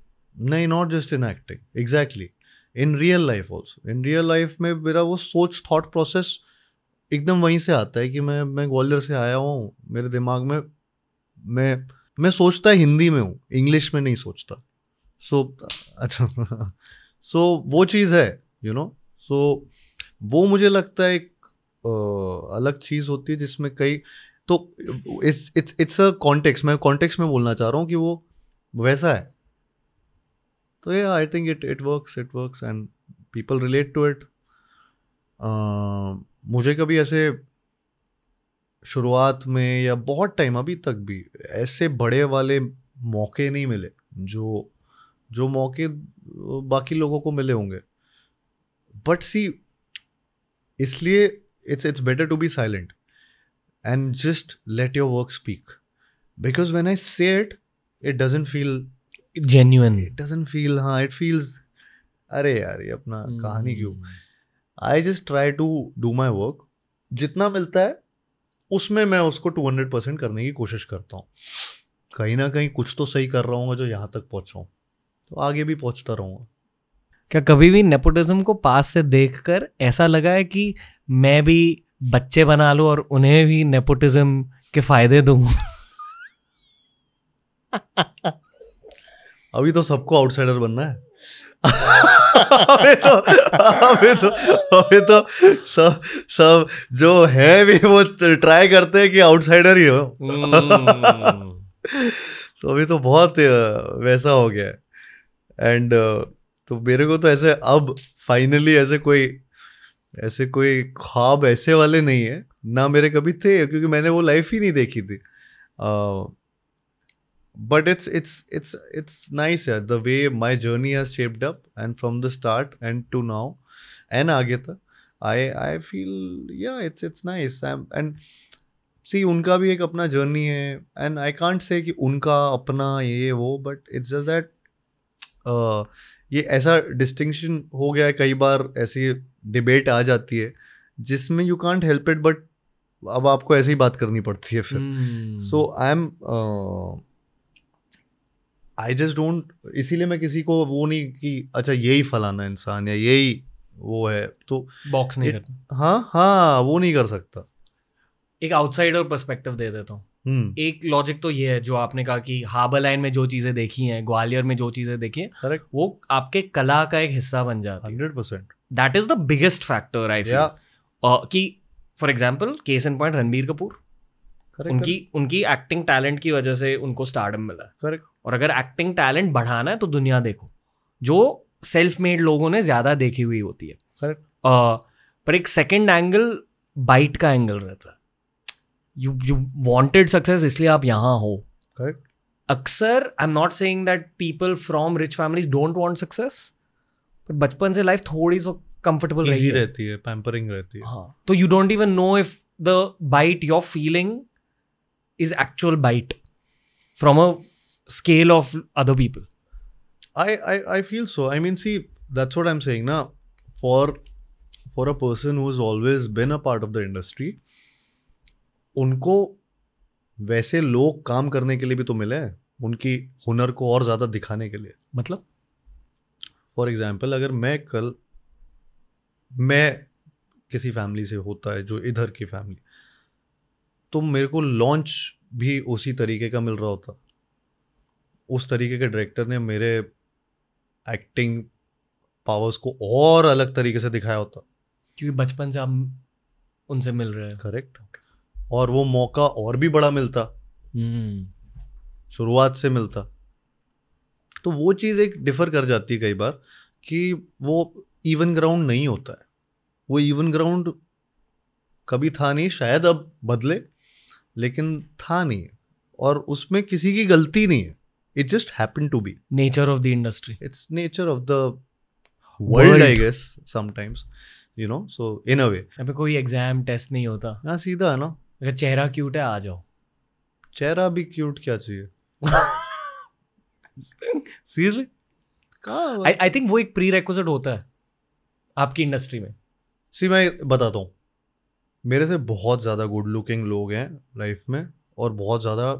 नहीं not just in acting exactly in real life also in real life में मेरा वो सोच थॉट प्रोसेस एकदम वहीं से आता है कि मैं मैं ग्वालियर से आया हूँ मेरे दिमाग में मैं मैं सोचता हिंदी में हूँ इंग्लिश में नहीं सोचता सो so, अच्छा सो [laughs] so, वो चीज़ है यू नो सो वो मुझे लगता है एक आ, अलग चीज़ होती है जिसमें कई तो it's it's it's a context मैं कॉन्टेक्स्ट में बोलना चाह रहा हूँ कि वो वैसा है तो ये I think it it works it works and people relate to it मुझे कभी ऐसे शुरुआत में या बहुत टाइम अभी तक भी ऐसे बड़े वाले मौके नहीं मिले जो जो मौके बाकी लोगों को मिले होंगे बट सी इसलिए it's it's better to be silent and just let your work speak because when I say it it doesn't feel genuine it doesn't feel हाँ इट फील्स अरे यार ये अपना कहानी क्यों I just try to do my work जितना मिलता है उसमें मैं उसको टू हंड्रेड परसेंट करने की कोशिश करता हूँ कहीं ना कहीं कुछ तो सही कर रहा हूँ जो यहाँ तक पहुँचाऊँ तो आगे भी पहुँचता रहूँगा क्या कभी भी नेपोटिज्म को पास से देख ऐसा लगा है कि मैं भी बच्चे बना लूँ और उन्हें भी नेपोटिज्म के फायदे दूँ [laughs] अभी तो सबको आउटसाइडर बनना है [laughs] अभी तो अभी तो अभी तो सब सब जो है भी वो ट्राई करते हैं कि आउटसाइडर ही हो हम्म। तो अभी तो बहुत वैसा हो गया एंड तो मेरे को तो ऐसे अब फाइनली ऐसे कोई ऐसे कोई ख्वाब ऐसे वाले नहीं है ना मेरे कभी थे क्योंकि मैंने वो लाइफ ही नहीं देखी थी but it's it's it's it's nice yeah, the way my journey has shaped up and from the start and to now and agita i i feel yeah it's it's nice I'm, and see उनका भी एक अपना journey है and I can't say कि उनका अपना ये वो बट इट्स जस्ट दैट ये ऐसा डिस्टिंक्शन हो गया है कई बार ऐसी डिबेट आ जाती है जिसमें you can't help it but अब आपको ऐसे ही बात करनी पड़ती है फिर so I am I just don't इसीलिए मैं किसी को वो नहीं कि अच्छा यही फलाना इंसान या यही वो है तो बॉक्स नहीं करता हाँ हाँ वो नहीं कर सकता एक आउटसाइडर परस्पेक्टिव दे देता हूँ Hmm. एक लॉजिक तो ये है जो आपने कहा कि हाबर लाइन में जो चीज़ें देखी हैं ग्वालियर में जो चीज़ें देखी हैं वो आपके कला का एक हिस्सा बन जाता है hundred percent that is the biggest factor I feel कि for example case in point Ranbir Kapoor उनकी Correct. उनकी एक्टिंग टैलेंट की वजह से उनको स्टार्डम मिला करेक्ट और अगर एक्टिंग टैलेंट बढ़ाना है तो दुनिया देखो जो सेल्फ मेड लोगों ने ज़्यादा देखी हुई होती है सर पर एक सेकेंड एंगल बाइट का एंगल रहता है यू यू वॉन्टेड सक्सेस इसलिए आप यहाँ हो करेक्ट अक्सर I am not saying that people from rich families don't want success पर बचपन से लाइफ थोड़ी सो कंफर्टेबल रहती, रहती है पैम्परिंग रहती है हाँ तो you don't even know if the bite your feeling is actual bite from a scale of other people I, I i feel so i mean see that's what i'm saying now for for a person who's always been a part of the industry unko वैसे लोग काम करने के लिए भी तो मिले हैं उनकी हुनर को और ज़्यादा दिखाने के लिए मतलब फॉर एग्जाम्पल अगर मैं कल मैं किसी फैमिली से होता है जो इधर की फैमिली तो मेरे को लॉन्च भी उसी तरीके का मिल रहा होता उस तरीके के डायरेक्टर ने मेरे एक्टिंग पावर्स को और अलग तरीके से दिखाया होता क्योंकि बचपन से हम उनसे मिल रहे हैं करेक्ट और वो मौका और भी बड़ा मिलता hmm. शुरुआत से मिलता तो वो चीज़ एक डिफ़र कर जाती है कई बार कि वो इवन ग्राउंड नहीं होता है वो इवन ग्राउंड कभी था नहीं शायद अब बदले लेकिन था नहीं और उसमें किसी की गलती नहीं है it just happened to be nature of the industry it's nature of the world, world. i guess sometimes you know so in a way यहाँ पे कोई एग्जाम टेस्ट नहीं होता हाँ सीधा है ना अगर चेहरा क्यूट है आ जाओ चेहरा भी क्यूट क्या चाहिए सीरियसली आई आई थिंक वो एक प्री रेक्विजिट होता है आपकी इंडस्ट्री में सी मैं बताता हूँ मेरे से बहुत ज़्यादा गुड लुकिंग लोग हैं लाइफ में और बहुत ज़्यादा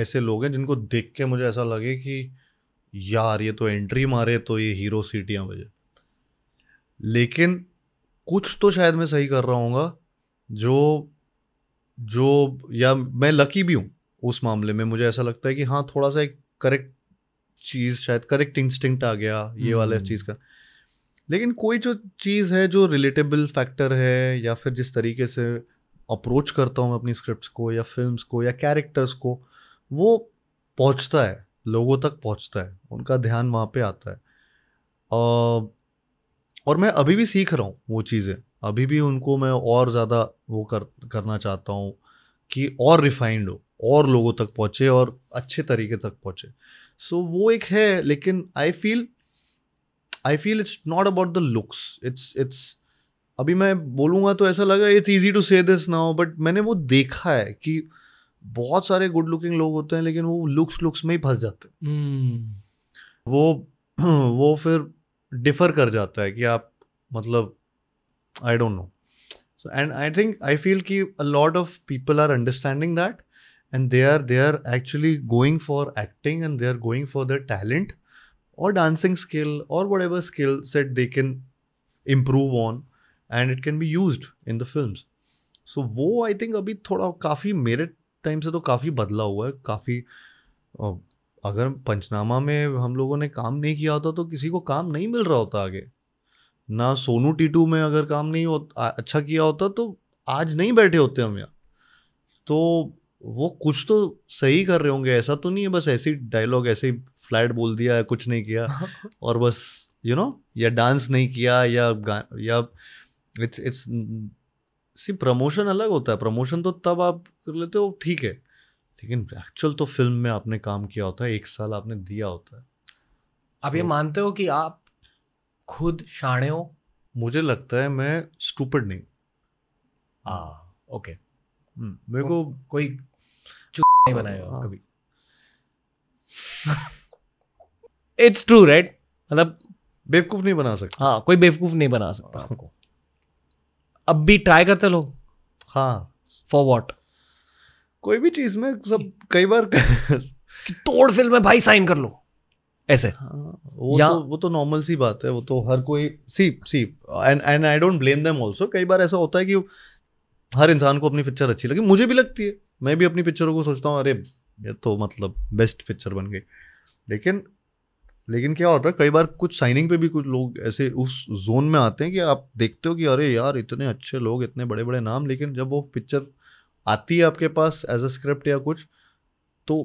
ऐसे लोग हैं जिनको देख के मुझे ऐसा लगे कि यार ये तो एंट्री मारे तो ये हीरो सीटियाँ बजे लेकिन कुछ तो शायद मैं सही कर रहा हूँ जो जो या मैं लकी भी हूँ उस मामले में मुझे ऐसा लगता है कि हाँ थोड़ा सा एक करेक्ट चीज़ शायद करेक्ट इंस्टिंक्ट आ गया ये वाला हम्म। चीज़ का लेकिन कोई जो चीज़ है जो रिलेटेबल फैक्टर है या फिर जिस तरीके से अप्रोच करता हूँ मैं अपनी स्क्रिप्ट्स को या फिल्म्स को या कैरेक्टर्स को वो पहुंचता है लोगों तक पहुंचता है उनका ध्यान वहाँ पे आता है और मैं अभी भी सीख रहा हूँ वो चीज़ें अभी भी उनको मैं और ज़्यादा वो कर करना चाहता हूँ कि और रिफाइंड हो और लोगों तक पहुँचे और अच्छे तरीके तक पहुँचे सो so, वो एक है लेकिन I feel I feel it's not about the looks it's it's अभी मैं बोलूँगा तो ऐसा लगा it's easy to say this now but मैंने वो देखा है कि बहुत सारे गुड लुकिंग लोग होते हैं लेकिन वो लुक्स लुक्स में ही फंस जाते हैं hmm. वो [clears throat] वो फिर डिफर कर जाता है कि आप मतलब I don't know so and I think I feel कि a lot of people are understanding that and they are they are actually going for acting and they are going for their talent और dancing skill और whatever skill set they can improve on and it can be use in the film so वो I think अभी थोड़ा काफ़ी merit time से तो काफ़ी बदला हुआ है काफ़ी अगर पंचनामा में हम लोगों ने काम नहीं किया होता तो किसी को काम नहीं मिल रहा होता आगे ना सोनू टीटू में अगर काम नहीं हो अच्छा किया होता तो आज नहीं बैठे होते हम यहाँ तो वो कुछ तो सही कर रहे होंगे ऐसा तो नहीं है बस ऐसे ही डायलॉग ऐसे ही फ्लैट बोल दिया कुछ नहीं किया [laughs] और बस यू you नो know, या डांस नहीं किया या या इट्स इट्स सी प्रमोशन अलग होता है प्रमोशन तो तब आप कर लेते हो ठीक है लेकिन एक्चुअल तो फिल्म में आपने काम किया होता है एक साल आपने दिया होता है आप तो, ये मानते हो कि आप खुद शाणे हो मुझे लगता है मैं स्टूपड नहीं आ ओके हम्म, मेरे को कोई [laughs] नहीं बनाया हाँ। कभी इट्स ट्रू राइट मतलब बेवकूफ नहीं बना सकता हाँ कोई बेवकूफ नहीं बना सकता हाँ। आपको अब भी ट्राई करते लोग हाँ फॉर वॉट कोई भी चीज में सब कई बार कि तोड़ फिल्म है भाई साइन कर लो ऐसे हाँ, वो या? तो वो तो नॉर्मल सी बात है वो तो हर कोई see see and and I don't blame them also कई बार ऐसा होता है कि हर इंसान को अपनी पिक्चर अच्छी लगी मुझे भी लगती है मैं भी अपनी पिक्चरों को सोचता हूँ अरे ये तो मतलब बेस्ट पिक्चर बन गई लेकिन लेकिन क्या होता है कई बार कुछ साइनिंग पे भी कुछ लोग ऐसे उस जोन में आते हैं कि आप देखते हो कि अरे यार इतने अच्छे लोग इतने बड़े बड़े नाम लेकिन जब वो पिक्चर आती है आपके पास एज अ स्क्रिप्ट या कुछ तो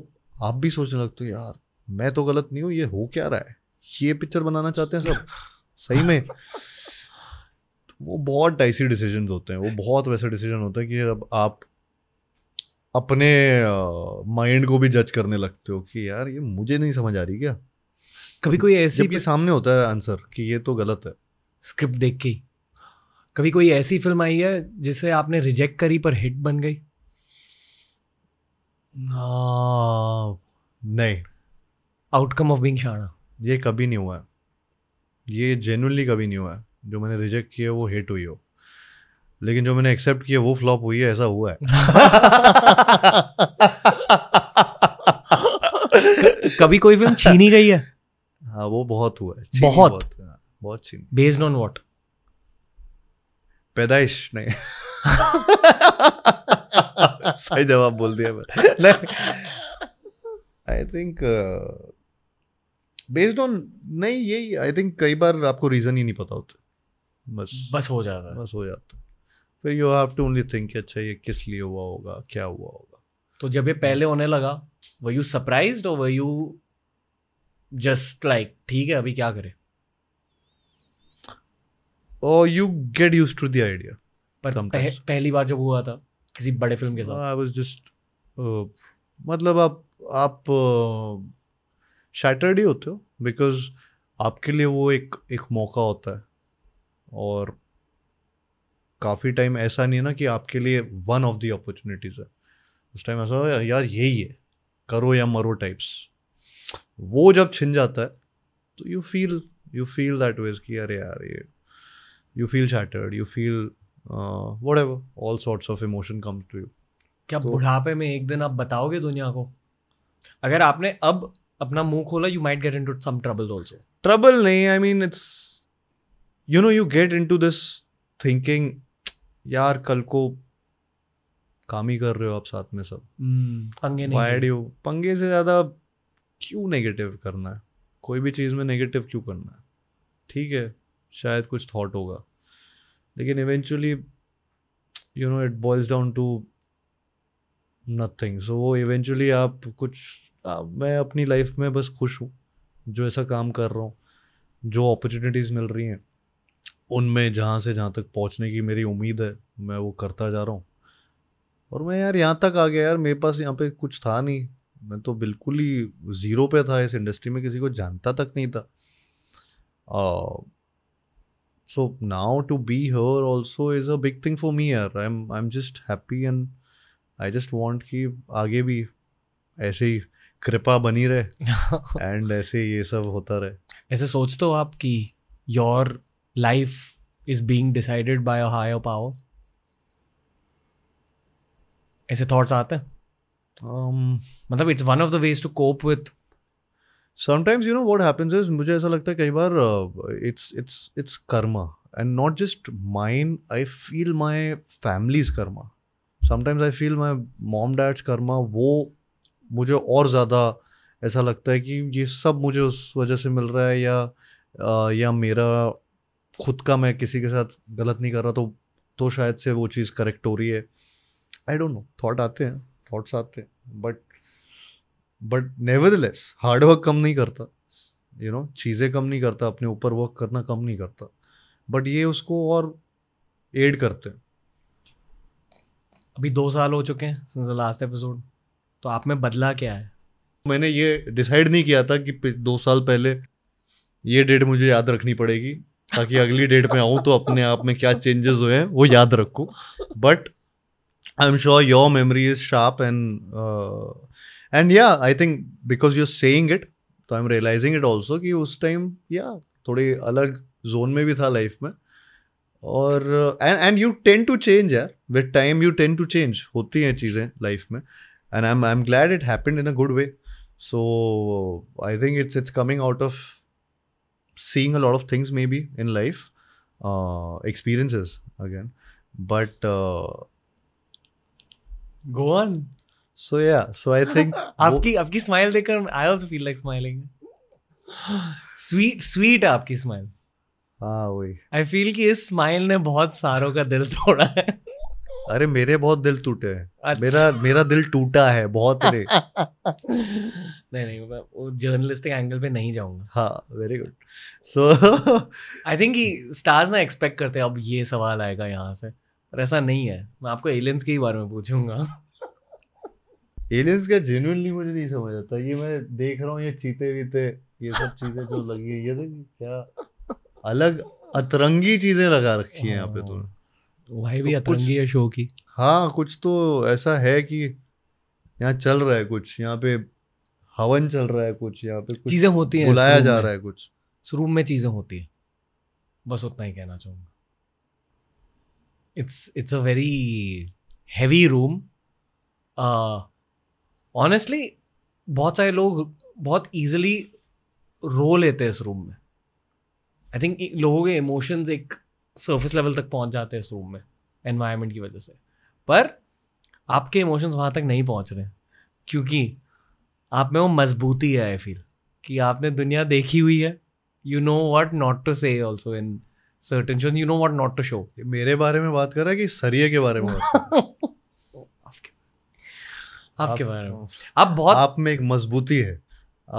आप भी सोचने लगते हो यार मैं तो गलत नहीं हूँ ये हो क्या रहा है ये पिक्चर बनाना चाहते हैं सब सही में तो वो बहुत डाइसी डिसीजन होते हैं वो बहुत वैसे डिसीजन होते हैं कि अब आप अपने माइंड को भी जज करने लगते हो कि यार ये मुझे नहीं समझ आ रही क्या कभी कोई ऐसी भी सामने होता है आंसर कि ये तो गलत है स्क्रिप्ट देख के कभी कोई ऐसी फिल्म आई है जिसे आपने रिजेक्ट करी पर हिट बन गई नहीं आउटकम ऑफ बिंग शाणा ये कभी नहीं हुआ है ये जेनुअनली कभी नहीं हुआ है जो मैंने रिजेक्ट किया वो हिट हुई हो लेकिन जो मैंने एक्सेप्ट किया वो फ्लॉप हुई है ऐसा हुआ है [laughs] कभी कोई फिल्म छीनी गई है हाँ वो बहुत हुआ है बहुत बहुत, हाँ, बहुत सीन बेस्ड ऑन व्हाट पैदाइश नहीं [laughs] सही जवाब बोल दिया मैं आई थिंक बेस्ड ऑन नहीं यही आई थिंक कई बार आपको रीज़न ही नहीं पता होता बस बस हो जाता है बस हो जाता है फिर you have to only think अच्छा ये किस लिए हुआ होगा क्या हुआ होगा तो जब ये पहले होने लगा वर यू सरप्राइज और वर यू जस्ट लाइक ठीक है अभी क्या करें you get use to the idea पर पह, पहली बार जब हुआ था किसी बड़े फिल्म के साथ आई वाज जस्ट मतलब आप आप शैटर्ड uh, होते हो बिकॉज आपके लिए वो एक एक मौका होता है और काफ़ी टाइम ऐसा नहीं है ना कि आपके लिए वन ऑफ दी अपॉर्चुनिटीज़ है उस टाइम ऐसा हो यार यही है करो या मरो टाइप्स वो जब छिन जाता है तो you feel you feel that ways कि अरे यार ये you feel shattered you feel whatever all sorts of emotion comes to you क्या तो, बुढ़ापे में एक दिन आप बताओगे दुनिया को अगर आपने अब अपना मुंह खोला you might get into some trouble also trouble नहीं I mean it's you know you get in to this thinking यार कल को काम ही कर रहे हो आप साथ में सब hmm, पंगे नहीं पंगे से ज्यादा क्यों नेगेटिव करना है कोई भी चीज़ में नेगेटिव क्यों करना है ठीक है शायद कुछ थॉट होगा लेकिन eventually you know it boils down to nothing so वो इवेंचुअली आप कुछ आ, मैं अपनी लाइफ में बस खुश हूँ जो ऐसा काम कर रहा हूँ जो अपॉर्चुनिटीज़ मिल रही हैं उनमें जहाँ से जहाँ तक पहुँचने की मेरी उम्मीद है मैं वो करता जा रहा हूँ और मैं यार यहाँ तक आ गया यार मेरे पास यहाँ पे कुछ था नहीं मैं तो बिल्कुल ही ज़ीरो पे था इस इंडस्ट्री में किसी को जानता तक नहीं था so now to be here also is a big thing for me यार I am I am just happy and I just want कि आगे भी ऐसे ही कृपा बनी रहे एंड [laughs] ऐसे ये सब होता रहे ऐसे सोच तो आप कि your life is being decided by a higher power ऐसे थॉट्स आते हैं Um, मतलब it's one of the ways to cope with sometimes you know what happens is मुझे ऐसा लगता है कई बार it's it's it's karma and not just mind I feel my families karma sometimes I feel my mom dads karma वो मुझे और ज़्यादा ऐसा लगता है कि ये सब मुझे उस वजह से मिल रहा है या uh, या मेरा खुद का मैं किसी के साथ गलत नहीं कर रहा तो तो शायद से वो चीज़ करेक्ट हो रही है आई डोंट नो थॉट आते हैं थॉट्स आते हैं बट बट लेस हार्डवर्क कम नहीं करता यू नो चीज़ें कम नहीं करता अपने ऊपर वर्क करना कम नहीं करता बट ये उसको और एड करते हैं अभी दो साल हो चुके हैं लास्ट एपिसोड तो आप में बदला क्या है मैंने ये डिसाइड नहीं किया था कि दो साल पहले ये डेट मुझे याद रखनी पड़ेगी ताकि अगली डेट में आऊँ तो अपने आप में क्या चेंजेस हुए हैं वो याद रखूँ but I'm sure your memory is sharp and uh, and yeah, I think because you're saying it, so I'm realizing it also ki us time, yeah, thode alag zone mein bhi tha life mein. and you tend to change, yeah. Change time, you tend to change. To change होती and I'm में and I am I am glad it happen in a good way so I think it's it's coming out of seeing a lot of things maybe go on so yeah so i think aapki [laughs] aapki smile dekhkar i also feel like smiling sweet sweet aapki smile हाँ वही आई feel कि इस smile ने बहुत सारों का दिल तोड़ा है अरे मेरे बहुत दिल टूटे हैं अच्छा। मेरा मेरा दिल टूटा है बहुत रे [laughs] नहीं नहीं मैं वो जर्नलिस्टिक एंगल पे नहीं जाऊंगा हाँ very good so I think stars ना एक्सपेक्ट करते हैं अब ये सवाल आएगा यहाँ से पर ऐसा नहीं है मैं आपको एलियंस के ही बारे में पूछूंगा एलियंस का जेन्यूनली मुझे नहीं समझ आता ये मैं देख रहा हूँ ये चीते वीते ये सब चीजें जो लगी है ये देखिए क्या अलग अतरंगी चीजें लगा रखी है यहाँ पे तो भाई हाँ। भी तो अतरंगी है शो की हाँ कुछ तो ऐसा है कि यहाँ चल रहा है कुछ यहाँ पे हवन चल रहा है कुछ यहाँ पे चीजें होती हैं बुलाया जा रहा है कुछ रूम में चीजें होती है बस उतना ही कहना चाहूंगा it's it's a very heavy room honestly uh, बहुत सारे लोग बहुत ईजिली रो लेते हैं इस रूम में आई थिंक लोगों के इमोशंस एक सर्फिस लेवल तक पहुंच जाते हैं इस रूम में एनवायरमेंट की वजह से पर आपके इमोशंस वहाँ तक नहीं पहुँच रहे क्योंकि आप में वो मजबूती है आई फील कि आपने दुनिया देखी हुई है you know what not to say also in certain shows you know what not to show मेरे बारे में बात कर रहा है कि सरिये के बारे में [laughs] आपके आपके बारे में आप बहुत आप में एक मजबूती है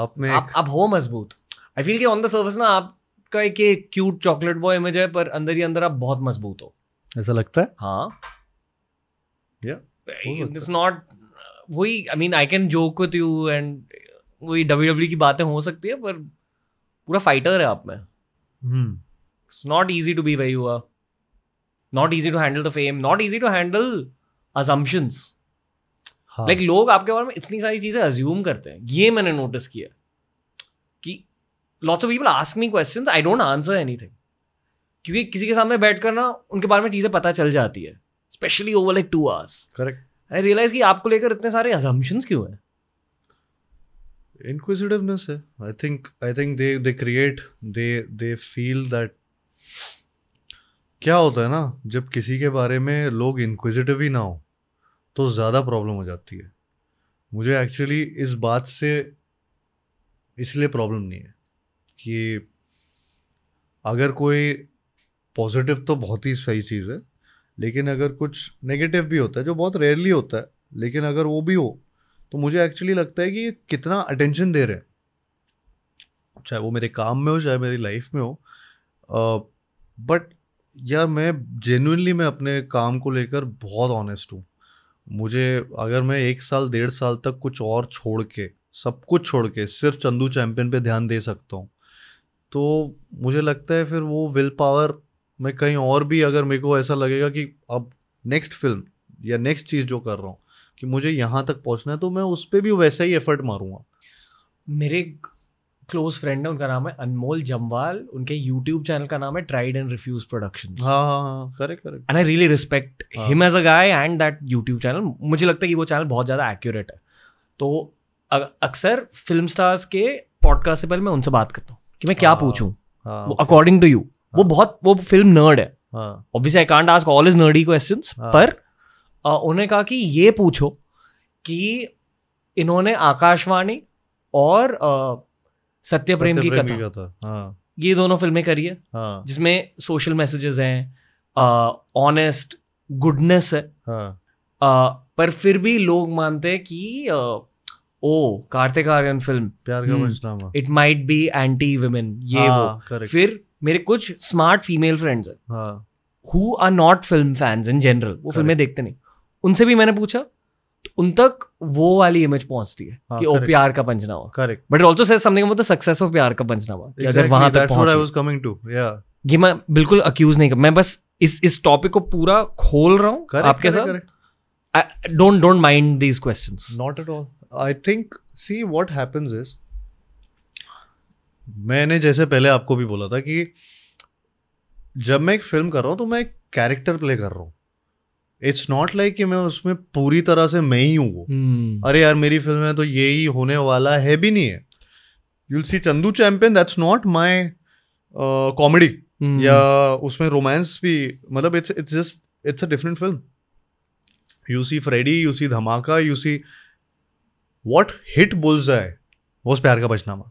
आप में आप, एक... आप हो मजबूत आई फील कि ऑन द सर्विस ना आपका एक क्यूट चॉकलेट बॉय इमेज है पर अंदर ही अंदर आप बहुत मजबूत हो ऐसा लगता है हाँ इट्स नॉट वही I mean I can joke with you and वही डब्ल्यू डब्ल्यू e की बातें हो सकती है पर पूरा फाइटर है आप में हम्म it's not easy to be where you are not easy to handle the fame not easy to handle assumptions हाँ. लोग आपके बारे में इतनी सारी चीजें अज्यूम करते हैं ये मैंने नोटिस किया कि lots of people ask me questions I don't answer anything क्योंकि किसी के सामने बैठ कर ना उनके बारे में चीज़ें पता चल जाती है specially over like two hours correct I realise कि आपको लेकर इतने सारे अजम्पन्स क्यों हैं इनक्विजिटिवनेस है I think I think they they create they they feel that क्या होता है ना जब किसी के बारे में लोग इंक्विजिटिव ही ना हो तो ज़्यादा प्रॉब्लम हो जाती है मुझे एक्चुअली इस बात से इसलिए प्रॉब्लम नहीं है कि अगर कोई पॉजिटिव तो बहुत ही सही चीज़ है लेकिन अगर कुछ नेगेटिव भी होता है जो बहुत रेयरली होता है लेकिन अगर वो भी हो तो मुझे एक्चुअली लगता है कि ये कितना अटेंशन दे रहे हैं चाहे वो मेरे काम में हो चाहे मेरी लाइफ में हो बट uh, यार मैं जेनुनली मैं अपने काम को लेकर बहुत ऑनेस्ट हूँ मुझे अगर मैं एक साल डेढ़ साल तक कुछ और छोड़ के सब कुछ छोड़ के सिर्फ चंदू चैम्पियन पे ध्यान दे सकता हूँ तो मुझे लगता है फिर वो विल पावर मैं कहीं और भी अगर मेरे को ऐसा लगेगा कि अब नेक्स्ट फिल्म या नेक्स्ट चीज़ जो कर रहा हूँ कि मुझे यहाँ तक पहुँचना है तो मैं उस पर भी वैसा ही एफर्ट मारूँगा मेरे क्लोज फ्रेंड है उनका नाम है अनमोल जमवाल उनके यूट्यूब चैनल का नाम है tried and refuse production correct and I really respect him as a guy and that YouTube channel मुझे लगता है कि वो चैनल बहुत ज़्यादा एक्यूरेट है तो अक्सर फिल्म स्टार्स के पॉडकास्ट से पहले मैं उनसे बात करता हूँ कि मैं क्या हाँ, पूछूँ अकॉर्डिंग टू यू वो बहुत वो फिल्म नर्ड है obviously I can't ask all is nerdy questions पर उन्होंने कहा कि ये पूछो कि इन्होंने आकाशवाणी और आ, सत्य प्रेम की कथा, हाँ। ये दोनों फिल्में करी है हाँ। जिसमें सोशल मैसेजेस हैं ऑनेस्ट गुडनेस है हाँ। आ, पर फिर भी लोग मानते हैं कि आ, ओ कार्तिक आर्यन फिल्म प्यार का हम्म, Punchnama it might be anti women ये हाँ, वो correct. फिर मेरे कुछ स्मार्ट फीमेल फ्रेंड्स हैं who are not film fans in general वो फिल्में देखते नहीं उनसे भी मैंने पूछा उन तक वो वाली इमेज पहुंचती है हाँ, कि ओ Pyaar Ka Punchnama correct but also says something about the success of Pyaar Ka panchnama exactly, अगर वहां तक पहुंच आई वाज कमिंग टू या ये मैं बिल्कुल अक्यूज नहीं कर मैं बस इस इस टॉपिक को पूरा खोल रहा हूँ आपके साथ don't don't mind these questions not at all I think see what happens is मैंने जैसे पहले आपको भी बोला था कि जब मैं एक फिल्म कर रहा हूँ तो मैं एक कैरेक्टर प्ले कर रहा हूँ इट्स नॉट लाइक कि मैं उसमें पूरी तरह से मैं ही हूँ वो hmm. अरे यार मेरी फिल्म है तो ये ही होने वाला है भी नहीं है you'll see Chandu Champion that's not my comedy या उसमें रोमांस भी मतलब it's it's just it's a different film you see Freddy you see Dhamaka you see what hit bulls है वो Pyaar Ka Punchnama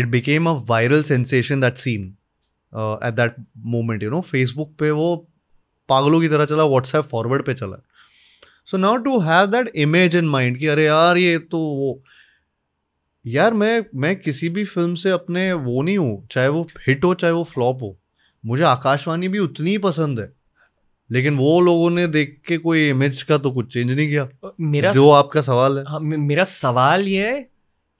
it became a viral sensation that scene at that moment you know Facebook पे वो पागलों की तरह चला व्हाट्सएप फॉरवर्ड पे चला so now to have that image in mind कि अरे यार ये तो वो यार मैं मैं किसी भी फिल्म से अपने वो नहीं हूँ चाहे वो हिट हो चाहे वो फ्लॉप हो मुझे आकाशवाणी भी उतनी ही पसंद है लेकिन वो लोगों ने देख के कोई इमेज का तो कुछ चेंज नहीं किया मेरा जो आपका सवाल है हाँ, मेरा सवाल ये है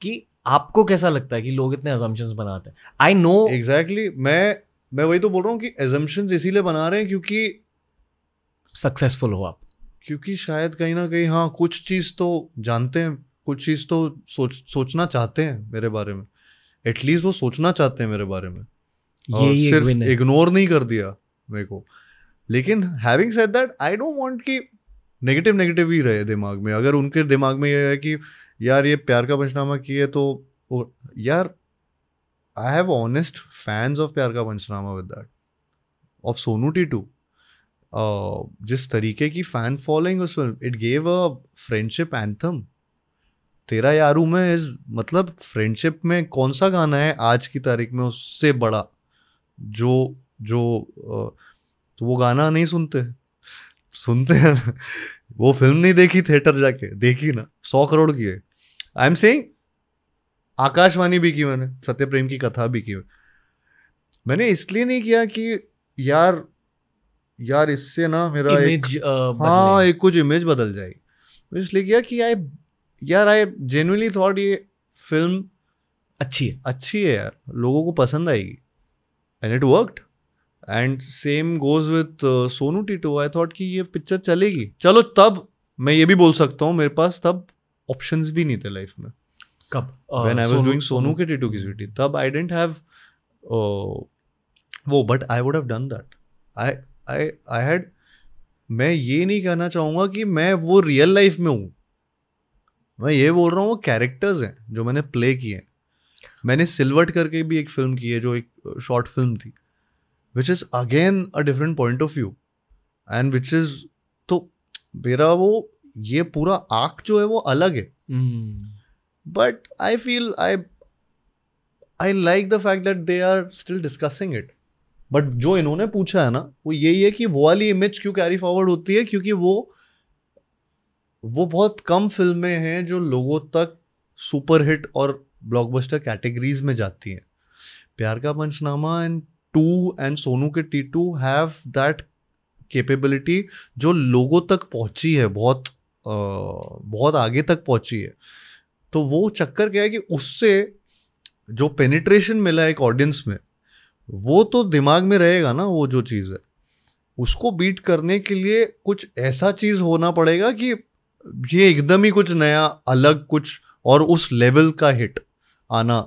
कि आपको कैसा लगता है कि लोग इतने एजम्पन्स बनाते हैं आई नो एग्जैक्टली मैं मैं वही तो बोल रहा हूँ कि एजम्पन्स इसीलिए बना रहे हैं क्योंकि सक्सेसफुल हो आप क्योंकि शायद कहीं ना कहीं हाँ कुछ चीज़ तो जानते हैं कुछ चीज़ तो सोच सोचना चाहते हैं मेरे बारे में एटलीस्ट वो सोचना चाहते हैं मेरे बारे में ये, ये सिर्फ इग्नोर नहीं कर दिया मेरे को लेकिन having said that I don't want कि नेगेटिव नेगेटिव ही रहे दिमाग में अगर उनके दिमाग में ये है कि यार ये प्यार का पंचनामा किए तो यार I have honest fans of Pyaar Ka Punchnama with that of Sonu Titu जिस तरीके की फ़ैन फॉलोइंग उस film it gave a friendship anthem तेरा यारू में इस मतलब फ्रेंडशिप में कौन सा गाना है आज की तारीख में उससे बड़ा जो जो तो वो गाना नहीं सुनते सुनते हैं वो फिल्म नहीं देखी थिएटर जाके देखी ना सौ करोड़ की है आई एम सेइंग आकाशवाणी भी की मैंने सत्य प्रेम की कथा भी की मैंने इसलिए नहीं किया कि यार यार इससे ना मेरा इमेज हाँ एक कुछ इमेज बदल जाए तो इसलिए किया कि आई यार आई जेनुअनली थॉट ये फिल्म अच्छी है अच्छी है यार लोगों को पसंद आएगी and it worked and same goes with Sonu Titu I thought कि ये पिक्चर चलेगी चलो तब मैं ये भी बोल सकता हूँ मेरे पास तब ऑप्शन भी नहीं थे लाइफ में कब when I was doing Sonu Ke Titu Ki Sweety तब आई डेंट हैव वो but I would have done that I I I had मैं ये नहीं कहना चाहूँगा कि मैं वो रियल लाइफ में हूँ मैं ये बोल रहा हूँ वो कैरेक्टर्स हैं जो मैंने प्ले किए हैं मैंने सिल्वर्ट करके भी एक फिल्म की है जो एक शॉर्ट फिल्म थी which is again a different point of view and which is तो मेरा वो ये पूरा आर्क जो है वो अलग है but I feel I I like the fact that they are still discussing it but जो इन्होंने पूछा है ना वो यही है कि वो वाली इमेज क्यों कैरी फॉरवर्ड होती है क्योंकि वो वो बहुत कम फिल्में हैं जो लोगों तक सुपरहिट और ब्लॉकबस्टर कैटेगरीज में जाती हैं Pyaar Ka Punchnama and two and Sonu Ke Titu have that capability जो लोगों तक पहुंची है बहुत आ, बहुत आगे तक पहुंची है तो वो चक्कर क्या है कि उससे जो पेनिट्रेशन मिला है एक ऑडियंस में वो तो दिमाग में रहेगा ना वो जो चीज़ है उसको बीट करने के लिए कुछ ऐसा चीज़ होना पड़ेगा कि ये एकदम ही कुछ नया अलग कुछ और उस लेवल का हिट आना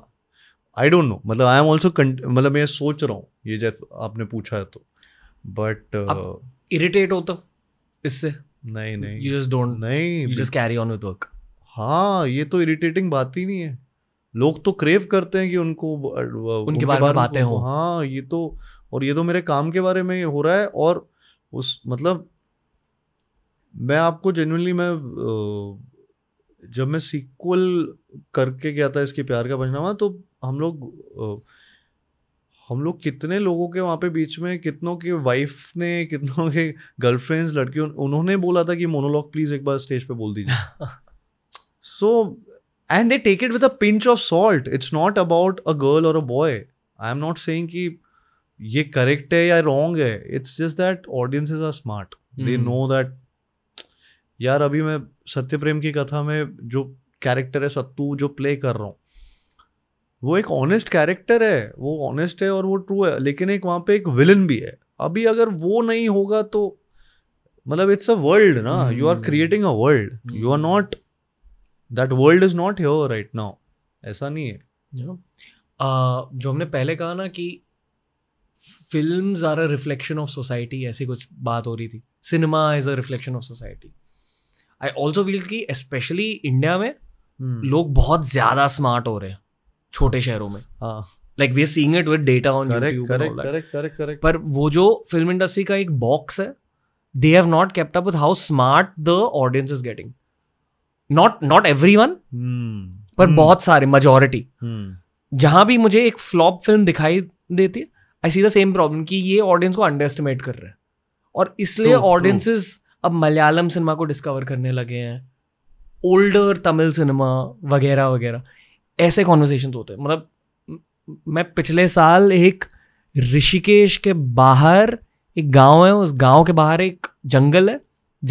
आई डोंट नो मतलब आई एम ऑल्सो मतलब मैं सोच रहा हूँ ये जब आपने पूछा है तो बट इरिटेट होता इससे नहीं नहीं यू जस्ट डोंट नहीं you just carry on with work हाँ ये तो इरिटेटिंग बात ही नहीं है लोग तो क्रेव करते हैं कि उनको उनके, उनके बारे में बातें हो हाँ ये तो और ये तो मेरे काम के बारे में हो रहा है और उस मतलब मैं आपको जेनुअनली मैं जब मैं सीक्वल करके गया था इसके प्यार का पंचनामा तो हम लोग हम लोग कितने लोगों के वहाँ पे बीच में कितनों के वाइफ ने कितनों के गर्लफ्रेंड्स लड़कियों उन्होंने बोला था कि मोनोलॉग प्लीज़ एक बार स्टेज पे बोल दीजिए so [laughs] so, and they take it with a pinch of salt it's not about a girl और a boy I am not saying कि ये करेक्ट है या रॉन्ग है it's just that audiences are smart they know that यार अभी मैं सत्य प्रेम की कथा में जो कैरेक्टर है सत्तू जो प्ले कर रहा हूँ वो एक ऑनेस्ट कैरेक्टर है वो ऑनेस्ट है और वो ट्रू है लेकिन एक वहाँ पे एक विलन भी है अभी अगर वो नहीं होगा तो मतलब इट्स अ वर्ल्ड ना you are creating a world you are not that world is not your right now ऐसा नहीं है you know? uh, जो हमने पहले कहा ना कि film are a reflection of society ऐसी कुछ बात हो रही थी cinema is a reflection of society I also feel कि स्पेशली इंडिया में hmm. लोग बहुत ज़्यादा स्मार्ट हो रहे हैं छोटे शहरों में like we are seeing it with data on पर वो जो फिल्म इंडस्ट्री का एक बॉक्स है they have not kept up with how smart the audience is getting not not every पर hmm. बहुत सारे मजोरिटी hmm. जहां भी मुझे एक फ्लॉप फिल्म दिखाई देती है I see the same problem कि ये ऑडियंस को अंडर एस्टिमेट कर रहे हैं और इसलिए ऑडियंसेस तो, तो। अब मलयालम सिनेमा को डिस्कवर करने लगे हैं ओल्डर तमिल सिनेमा वगैरह वगैरह ऐसे कॉन्वर्सेशन होते हैं मतलब मैं पिछले साल एक ऋषिकेश के बाहर एक गांव है उस गांव के बाहर एक जंगल है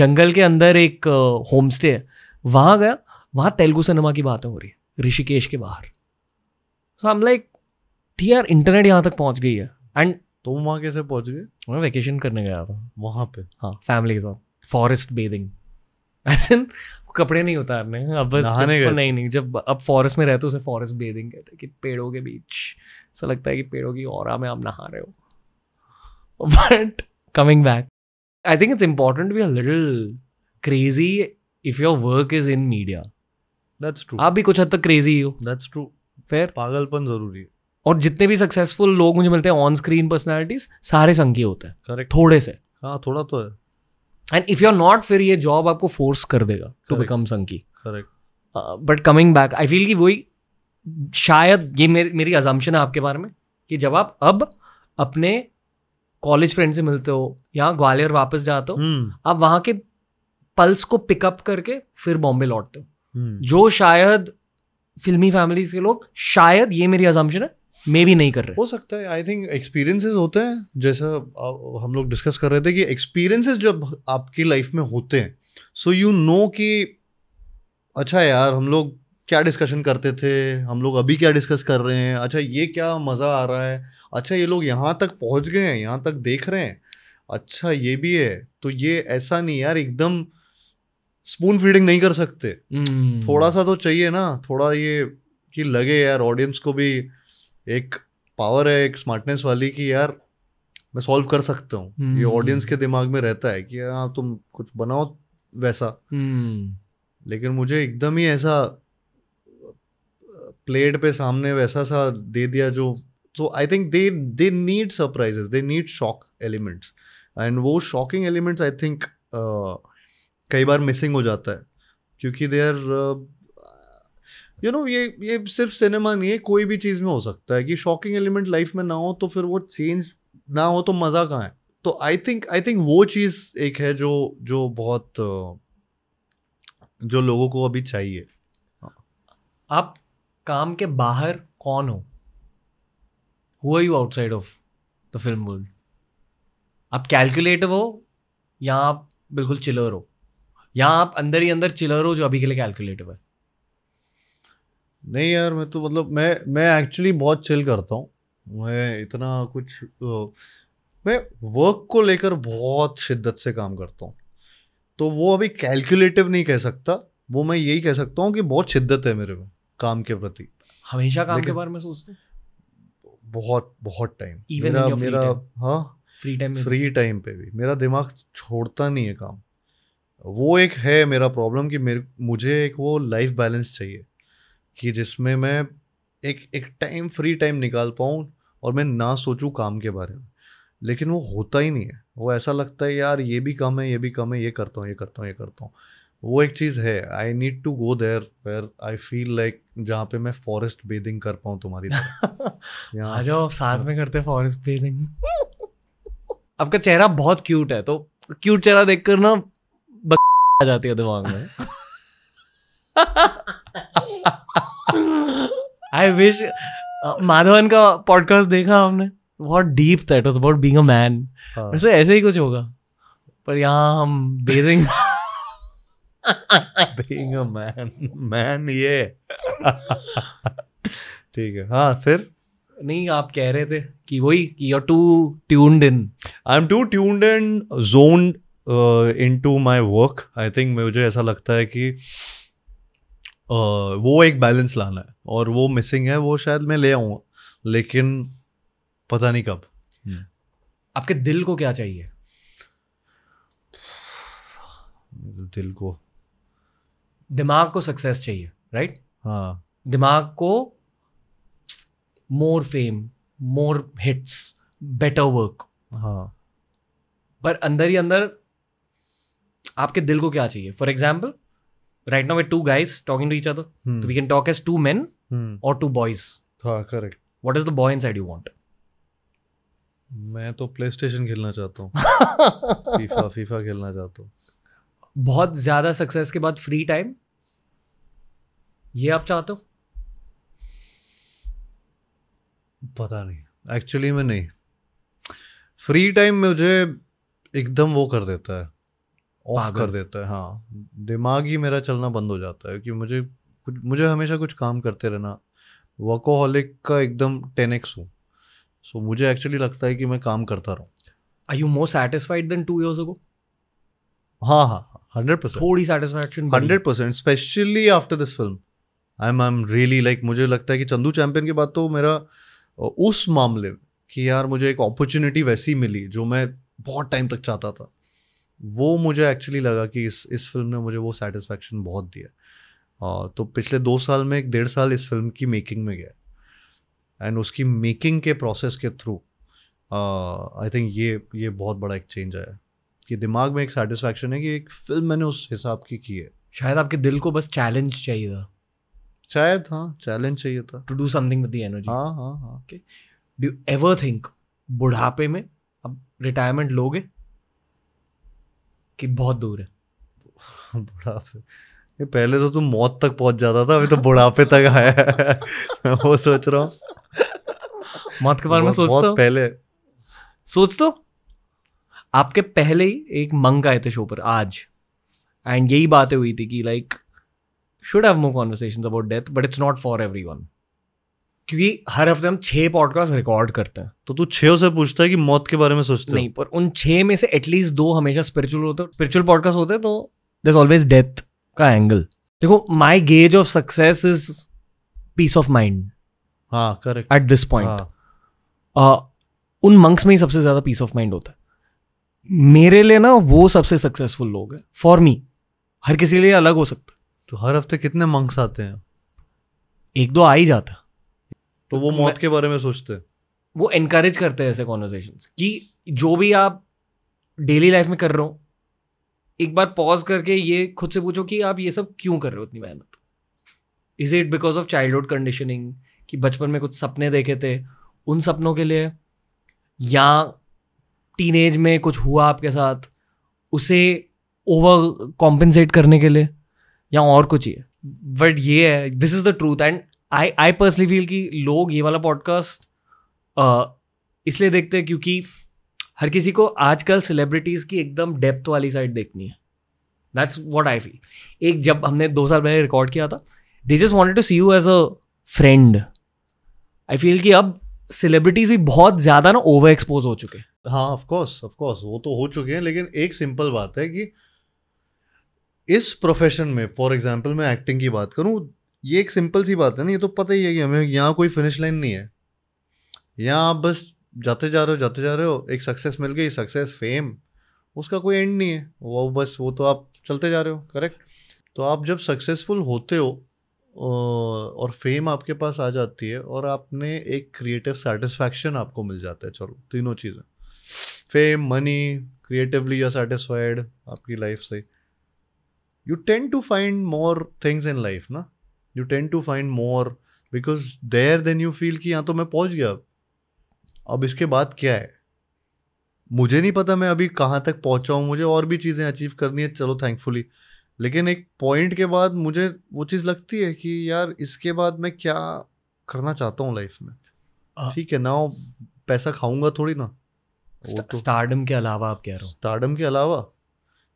जंगल के अंदर एक होम स्टे है वहां गया वहां तेलुगु सिनेमा की बातें हो रही है ऋषिकेश के बाहर सो आई एम लाइक ठीक यार इंटरनेट यहाँ तक पहुंच गई है एंड तुम तो वहां कैसे पहुंच गए मैं वेकेशन करने गया था वहां पे हाँ फैमिली के साथ फॉरेस्ट बेदिंग ऐसे कपड़े नहीं उतारने अब बस नहीं नहीं, नहीं जब अब फॉरेस्ट में रहते हो तो उसे फॉरेस्ट बेदिंग कहते हैं कि पेड़ों के बीच ऐसा लगता है कि पेड़ों की और में आप नहा रहे हो but coming back I think it's important be a little crazy if your work is in media that's true आप भी कुछ हद तक क्रेजी हो दैट्स ट्रू फिर पागलपन जरूरी है और जितने भी सक्सेसफुल लोग मुझे मिलते हैं ऑन स्क्रीन पर्सनैलिटीज सारे संघी होते हैं करेक्ट थोड़े से हाँ थोड़ा तो है and if you are not फिर ये जॉब आपको फोर्स कर देगा टू बिकम संकी correct but coming back I feel कि वही शायद ये मेर, मेरी अजम्पन है आपके बारे में कि जब आप अब अपने कॉलेज फ्रेंड से मिलते हो या ग्वालियर वापस जाते हो hmm. आप वहाँ के पल्स को पिकअप करके फिर बॉम्बे लौटते हो हम्म। जो शायद फिल्मी फैमिली के लोग शायद ये मेरी अजम्पशन है मे भी नहीं कर रहे हो सकता है आई थिंक एक्सपीरियंसेस होते हैं जैसा हम लोग डिस्कस कर रहे थे कि एक्सपीरियंसेस जब आपकी लाइफ में होते हैं सो यू नो कि अच्छा यार हम लोग क्या डिस्कशन करते थे हम लोग अभी क्या डिस्कस कर रहे हैं अच्छा ये क्या मज़ा आ रहा है अच्छा ये लोग यहाँ तक पहुँच गए हैं यहाँ तक देख रहे हैं अच्छा ये भी है तो ये ऐसा नहीं यार एकदम स्पून फीडिंग नहीं कर सकते mm. थोड़ा सा तो चाहिए ना थोड़ा ये कि लगे यार ऑडियंस को भी एक पावर है एक स्मार्टनेस वाली कि यार मैं सॉल्व कर सकता हूँ mm. ये ऑडियंस हम्म। के दिमाग में रहता है कि हाँ तुम कुछ बनाओ वैसा mm. लेकिन मुझे एकदम ही ऐसा प्लेट पे सामने वैसा सा दे दिया जो so I think they they need surprises they need shock elements and वो शॉकिंग एलिमेंट्स आई थिंक कई बार मिसिंग हो जाता है क्योंकि दे आर यू नो ये ये सिर्फ सिनेमा नहीं है कोई भी चीज़ में हो सकता है कि शॉकिंग एलिमेंट लाइफ में ना हो तो फिर वो चेंज ना हो तो मज़ा कहाँ है तो आई थिंक आई थिंक वो चीज़ एक है जो जो बहुत uh, जो लोगों को अभी चाहिए हाँ। आप काम के बाहर कौन हो who are you outside of the film world आप कैलकुलेटिव हो या आप बिल्कुल चिलर हो या आप अंदर ही अंदर चिलर हो जो अभी के लिए कैलकुलेटिव है नहीं यार मैं तो मतलब मैं मैं एक्चुअली बहुत चिल करता हूँ मैं इतना कुछ मैं वर्क को लेकर बहुत शिद्दत से काम करता हूँ तो वो अभी कैलकुलेटिव नहीं कह सकता वो मैं यही कह सकता हूँ कि बहुत शिद्दत है मेरे में काम के प्रति हमेशा काम के बारे में सोचते बहुत बहुत टाइम मेरा मेरा हाँ फ्री टाइम फ्री टाइम पे भी मेरा दिमाग छोड़ता नहीं है काम वो एक है मेरा प्रॉब्लम कि मेरे मुझे एक वो लाइफ बैलेंस चाहिए कि जिसमें मैं एक एक टाइम फ्री टाइम निकाल पाऊँ और मैं ना सोचूँ काम के बारे में लेकिन वो होता ही नहीं है वो ऐसा लगता है यार ये भी कम है ये भी कम है ये करता हूँ ये करता हूँ ये करता हूँ वो एक चीज़ है I need to go there where I feel like जहाँ पे मैं फॉरेस्ट बेदिंग कर पाऊँ तुम्हारी [laughs] आ जाओ साथ हाँ। में करते फॉरेस्ट बेदिंग [laughs] आपका चेहरा बहुत क्यूट है तो क्यूट चेहरा देखकर ना आ जाती है दिमाग में आई [laughs] विश uh, माधवन का पॉडकास्ट देखा हमने बहुत डीप था it was about being a man वैसे ऐसे ही कुछ होगा पर यहाँ हम दे देंगे अ मैन मैन ये [laughs] ठीक है हाँ फिर नहीं आप कह रहे थे कि वही कि you are too tuned in I am too tuned in zoned in to my work I think मुझे ऐसा लगता है कि uh, वो एक बैलेंस लाना है और वो मिसिंग है वो शायद मैं ले आऊँगा लेकिन पता नहीं कब hmm. आपके दिल को क्या चाहिए दिल को दिमाग को सक्सेस चाहिए राइट right? हाँ दिमाग को more fame more hits better work हाँ पर अंदर ही अंदर आपके दिल को क्या चाहिए for example right now two guys talking to each other we can talk as two man और two boys correct what is the boy side you want मैं तो स्टेशन खेलना चाहता हूँ फीफा [laughs] फीफा खेलना चाहता हूँ बहुत ज्यादा सक्सेस के बाद फ्री टाइम ये आप चाहते हो पता नहीं एक्चुअली मैं नहीं फ्री टाइम मुझे एकदम वो कर देता है ऑफ कर देता है हाँ दिमाग ही मेरा चलना बंद हो जाता है कि मुझे कुछ मुझे हमेशा कुछ काम करते रहना वर्कोहलिक का एकदम टेन एक्स हूँ सो मुझे एक्चुअली लगता है कि मैं काम करता रहूँ I you more satisfied than two years ago हाँ हाँ हंड्रेड परसेंट थोड़ी satisfaction hundred percent specially after this film I am I am really like मुझे लगता है कि चंदू चैम्पियन के बाद तो मेरा उस मामले में कि यार मुझे एक अपॉर्चुनिटी वैसी मिली जो मैं बहुत टाइम तक चाहता था वो मुझे एक्चुअली लगा कि इस इस फिल्म ने मुझे वो सेटिस्फेक्शन बहुत दिया तो पिछले दो साल में एक डेढ़ साल इस फिल्म की मेकिंग में गया एंड उसकी मेकिंग के प्रोसेस के थ्रू आई थिंक ये ये बहुत बड़ा एक चेंज आया कि दिमाग में एक सेटिस्फेक्शन है कि एक फिल्म मैंने उस हिसाब की की है शायद आपके दिल को बस चैलेंज चाहिए था शायद हाँ चैलेंज चाहिए था to do something with the energy हाँ हाँ हाँ डू एवर थिंक बुढ़ापे में अब रिटायरमेंट लोगे कि बहुत दूर है [laughs] बुढ़ापे ये पहले तो तुम मौत तक पहुंच जाता था अभी तो बुढ़ापे तक आया है वो सोच रहा हूँ मौत के बारे में सोच तो पहले सोच तो आपके पहले ही एक मंग आए थे शो पर आज एंड यही बातें हुई थी कि like should have more conversation about death but it's not for everyone क्योंकि हर हफ्ते हम छह पॉडकास्ट रिकॉर्ड करते हैं तो तू छो से पूछता है कि मौत के बारे में सोचते नहीं पर उन छह में से एटलीस्ट दो हमेशा स्पिरिचुअल होते स्पिरिचुअल पॉडकास्ट होते हैं तो दर ऑलवेज डेथ का एंगल देखो my gauge of success is peace of mind हाँ करेक्ट एट दिस पॉइंट उन मंक्स में ही सबसे ज़्यादा पीस ऑफ माइंड होता है मेरे लिए ना वो सबसे सक्सेसफुल लोग हैं फॉर मी हर किसी लिए अलग हो सकता है तो हर हफ्ते कितने मंक्स आते हैं एक दो आ ही जाता तो वो मौत के बारे में सोचते हैं वो इनक्रेज करते हैं ऐसे कॉन्वर्जेशन कि जो भी आप डेली लाइफ में कर रहे हो एक बार पॉज करके ये खुद से पूछो कि आप ये सब क्यों कर रहे हो इतनी मेहनत is it because of childhood conditioning कि बचपन में कुछ सपने देखे थे उन सपनों के लिए या टीनेज में कुछ हुआ आपके साथ उसे ओवर कॉम्पेंसेट करने के लिए या और कुछ ही है बट ये है this is the truth and I I personally feel कि लोग ये वाला पॉडकास्ट इसलिए देखते हैं क्योंकि हर किसी को आजकल सेलिब्रिटीज़ की एकदम डेप्थ वाली साइड देखनी है दैट्स वॉट आई फील एक जब हमने दो साल पहले रिकॉर्ड किया था they just wanted to see you as a friend I feel कि अब सेलिब्रिटीज भी बहुत ज़्यादा ना ओवर एक्सपोज हो चुके हैं हाँ ऑफकोर्स ऑफकोर्स वो तो हो चुके हैं लेकिन एक सिंपल बात है कि इस प्रोफेशन में फॉर एग्जाम्पल मैं एक्टिंग की बात करूँ ये एक सिंपल सी बात है ना ये तो पता ही है कि हमें यहाँ कोई फिनिश लाइन नहीं है यहाँ आप बस जाते जा रहे हो जाते जा रहे हो एक सक्सेस मिल गई सक्सेस फेम उसका कोई एंड नहीं है वो बस वो तो आप चलते जा रहे हो करेक्ट तो आप जब सक्सेसफुल होते हो और फेम आपके पास आ जाती है और आपने एक क्रिएटिव सेटिस्फैक्शन आपको मिल जाता है चलो तीनों चीज़ें फेम मनी क्रिएटिवली या सेटिस्फाइड आपकी लाइफ से you tend to find more things in life ना you tend to find more because there then you feel कि यहाँ तो मैं पहुँच गया अब अब इसके बाद क्या है मुझे नहीं पता मैं अभी कहाँ तक पहुँचा हूँ मुझे और भी चीज़ें अचीव करनी है चलो थैंकफुली लेकिन एक पॉइंट के बाद मुझे वो चीज़ लगती है कि यार इसके बाद मैं क्या करना चाहता हूँ लाइफ में ठीक है ना पैसा खाऊंगा थोड़ी ना स्टार्डम तो- के अलावा आप कह रहे हो स्टार्डम के अलावा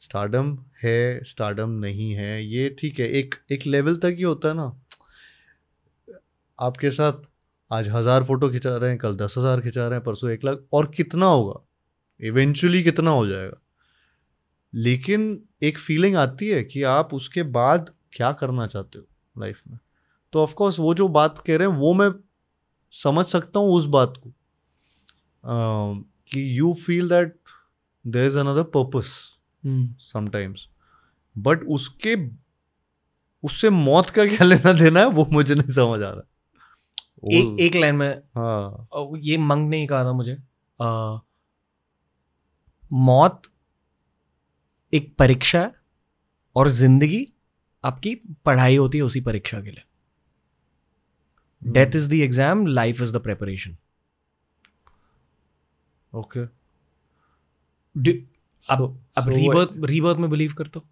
स्टार्डम है स्टार्डम नहीं है ये ठीक है एक एक लेवल तक ही होता है ना आपके साथ आज हज़ार फ़ोटो खिंचा रहे हैं कल दस हज़ार खिंचा रहे हैं परसों एक लाख और कितना होगा इवेंचुअली कितना हो जाएगा लेकिन एक फीलिंग आती है कि आप उसके बाद क्या करना चाहते हो लाइफ में तो ऑफकोर्स वो जो बात कह रहे हैं वो मैं समझ सकता हूँ उस बात को uh, कि you feel that there is another purpose sometimes hmm. But उसके उससे मौत का क्या लेना देना है वो मुझे नहीं समझ आ रहा ए, एक लाइन में हाँ ये मंग नहीं कहा था मुझे आ, मौत एक परीक्षा है और जिंदगी आपकी पढ़ाई होती है उसी परीक्षा के लिए death is the exam life is the preparation okay अब अब रीबर्थ रीबर्थ में बिलीव करते हो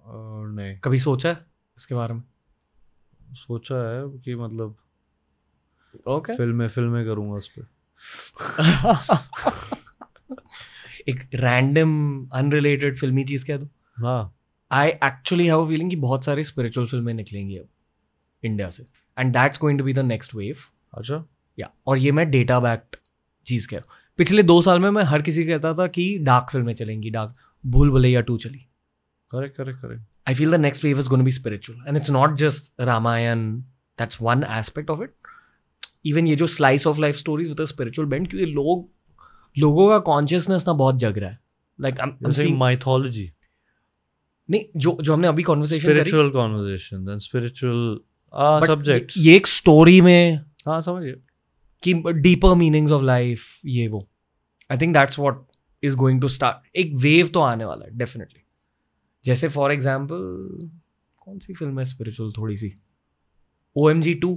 uh, नहीं कभी सोचा है इसके बारे में सोचा है कि मतलब ओके okay. फिल्में फिल्में करूंगा उस पर [laughs] एक रैंडम अनरिलेटेड फिल्मी चीज कह दो हाँ I actually have a feeling कि बहुत सारी स्पिरिचुअल फिल्में निकलेंगी अब इंडिया से and that's going to be the next wave अच्छा या और ये मैं डेटा बैक्ड चीज़ कह रहा हूँ पिछले दो साल में मैं हर किसी को कहता था कि डार्क फिल्में चलेंगी डार्क भूल भुलैया टू चली correct correct correct I feel the next wave is gonna be spiritual and it's not just Ramayan that's one aspect of it even ये जो slice of life stories with spiritual bend क्योंकि लोग लोगों का consciousness ना बहुत जग रहा है लाइक आई एम माइथोलॉजी नहीं जो जो हमने अभी conversation spiritual conversation then spiritual subject ये एक स्टोरी में हाँ समझिए कि डीपर मीनिंग्स ऑफ लाइफ ये वो I think that's what is going to start एक वेव तो आने वाला है डेफिनेटली जैसे फॉर एग्जाम्पल कौन सी फिल्म है स्पिरिचुअल थोड़ी सी ओ एम जी टू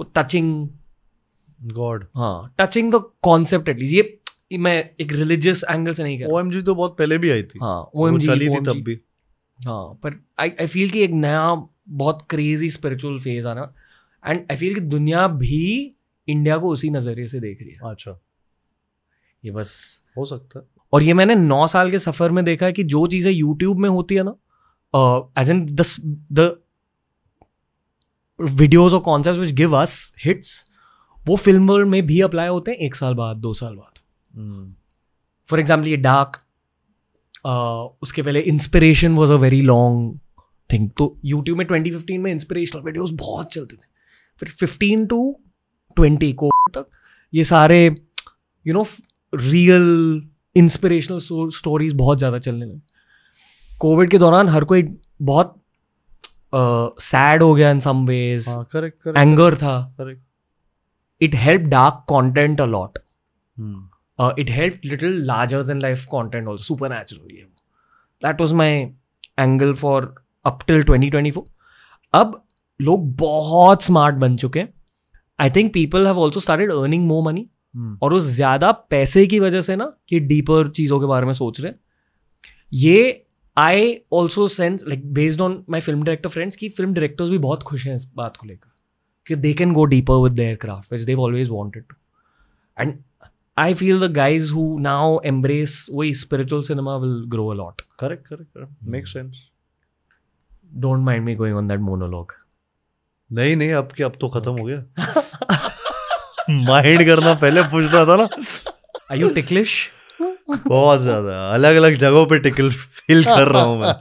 वो टचिंग गॉड हाँ टचिंग द कॉन्सेप्ट एटलीस्ट ये मैं एक रिलीजियस एंगल से नहीं कह रहा तो बहुत पहले भी आई थी हाँ ओ एम जी चली थी तब भी हाँ पर आई आई फील कि एक नया बहुत क्रेजी स्पिरिचुअल फेज आना एंड आई फील कि दुनिया भी इंडिया को उसी नज़रिए से देख रही है अच्छा ये बस हो सकता है और ये मैंने नौ साल के सफ़र में देखा है कि जो चीज़ें यूट्यूब में होती है ना as an does the videos और concept which give us hits वो फिल्म में भी अप्लाई होते हैं एक साल बाद दो साल बाद फॉर hmm. एग्जाम्पल ये डार्क उसके पहले inspiration was a very long thing तो यूट्यूब में ट्वेंटी फिफ्टीन में इंस्पिरेशनल वीडियोज बहुत चलते थे फिर फिफ्टीन टू ट्वेंटी को तक ये सारे you know real inspirational stories बहुत ज़्यादा चलने लगे कोविड के दौरान हर कोई बहुत सैड uh, हो गया इन सम वेज एंगर था it help dark content a lot it help little larger than life content also supernatural ये that was my angle for up till twenty twenty four अब लोग बहुत smart बन चुके हैं I think people have also started earning more money और उस ज्यादा पैसे की वजह से ना कि डीपर चीज़ों के बारे में सोच रहे ये I also sense like based on my film director friends की फिल्म डायरेक्टर्स भी बहुत खुश हैं इस बात को लेकर कि they can go deeper with their craft which they've always wanted to and I feel the guys who now embrace वही spiritual cinema will grow a lot correct correct correct make sense don't mind me going on that monologue नहीं नहीं अब क्या अब तो खत्म हो गया माइंड करना पहले पूछ रहा था ना आई यू टिकलिश बहुत ज्यादा अलग अलग जगहों पे टिकल फील कर रहा हूँ मैं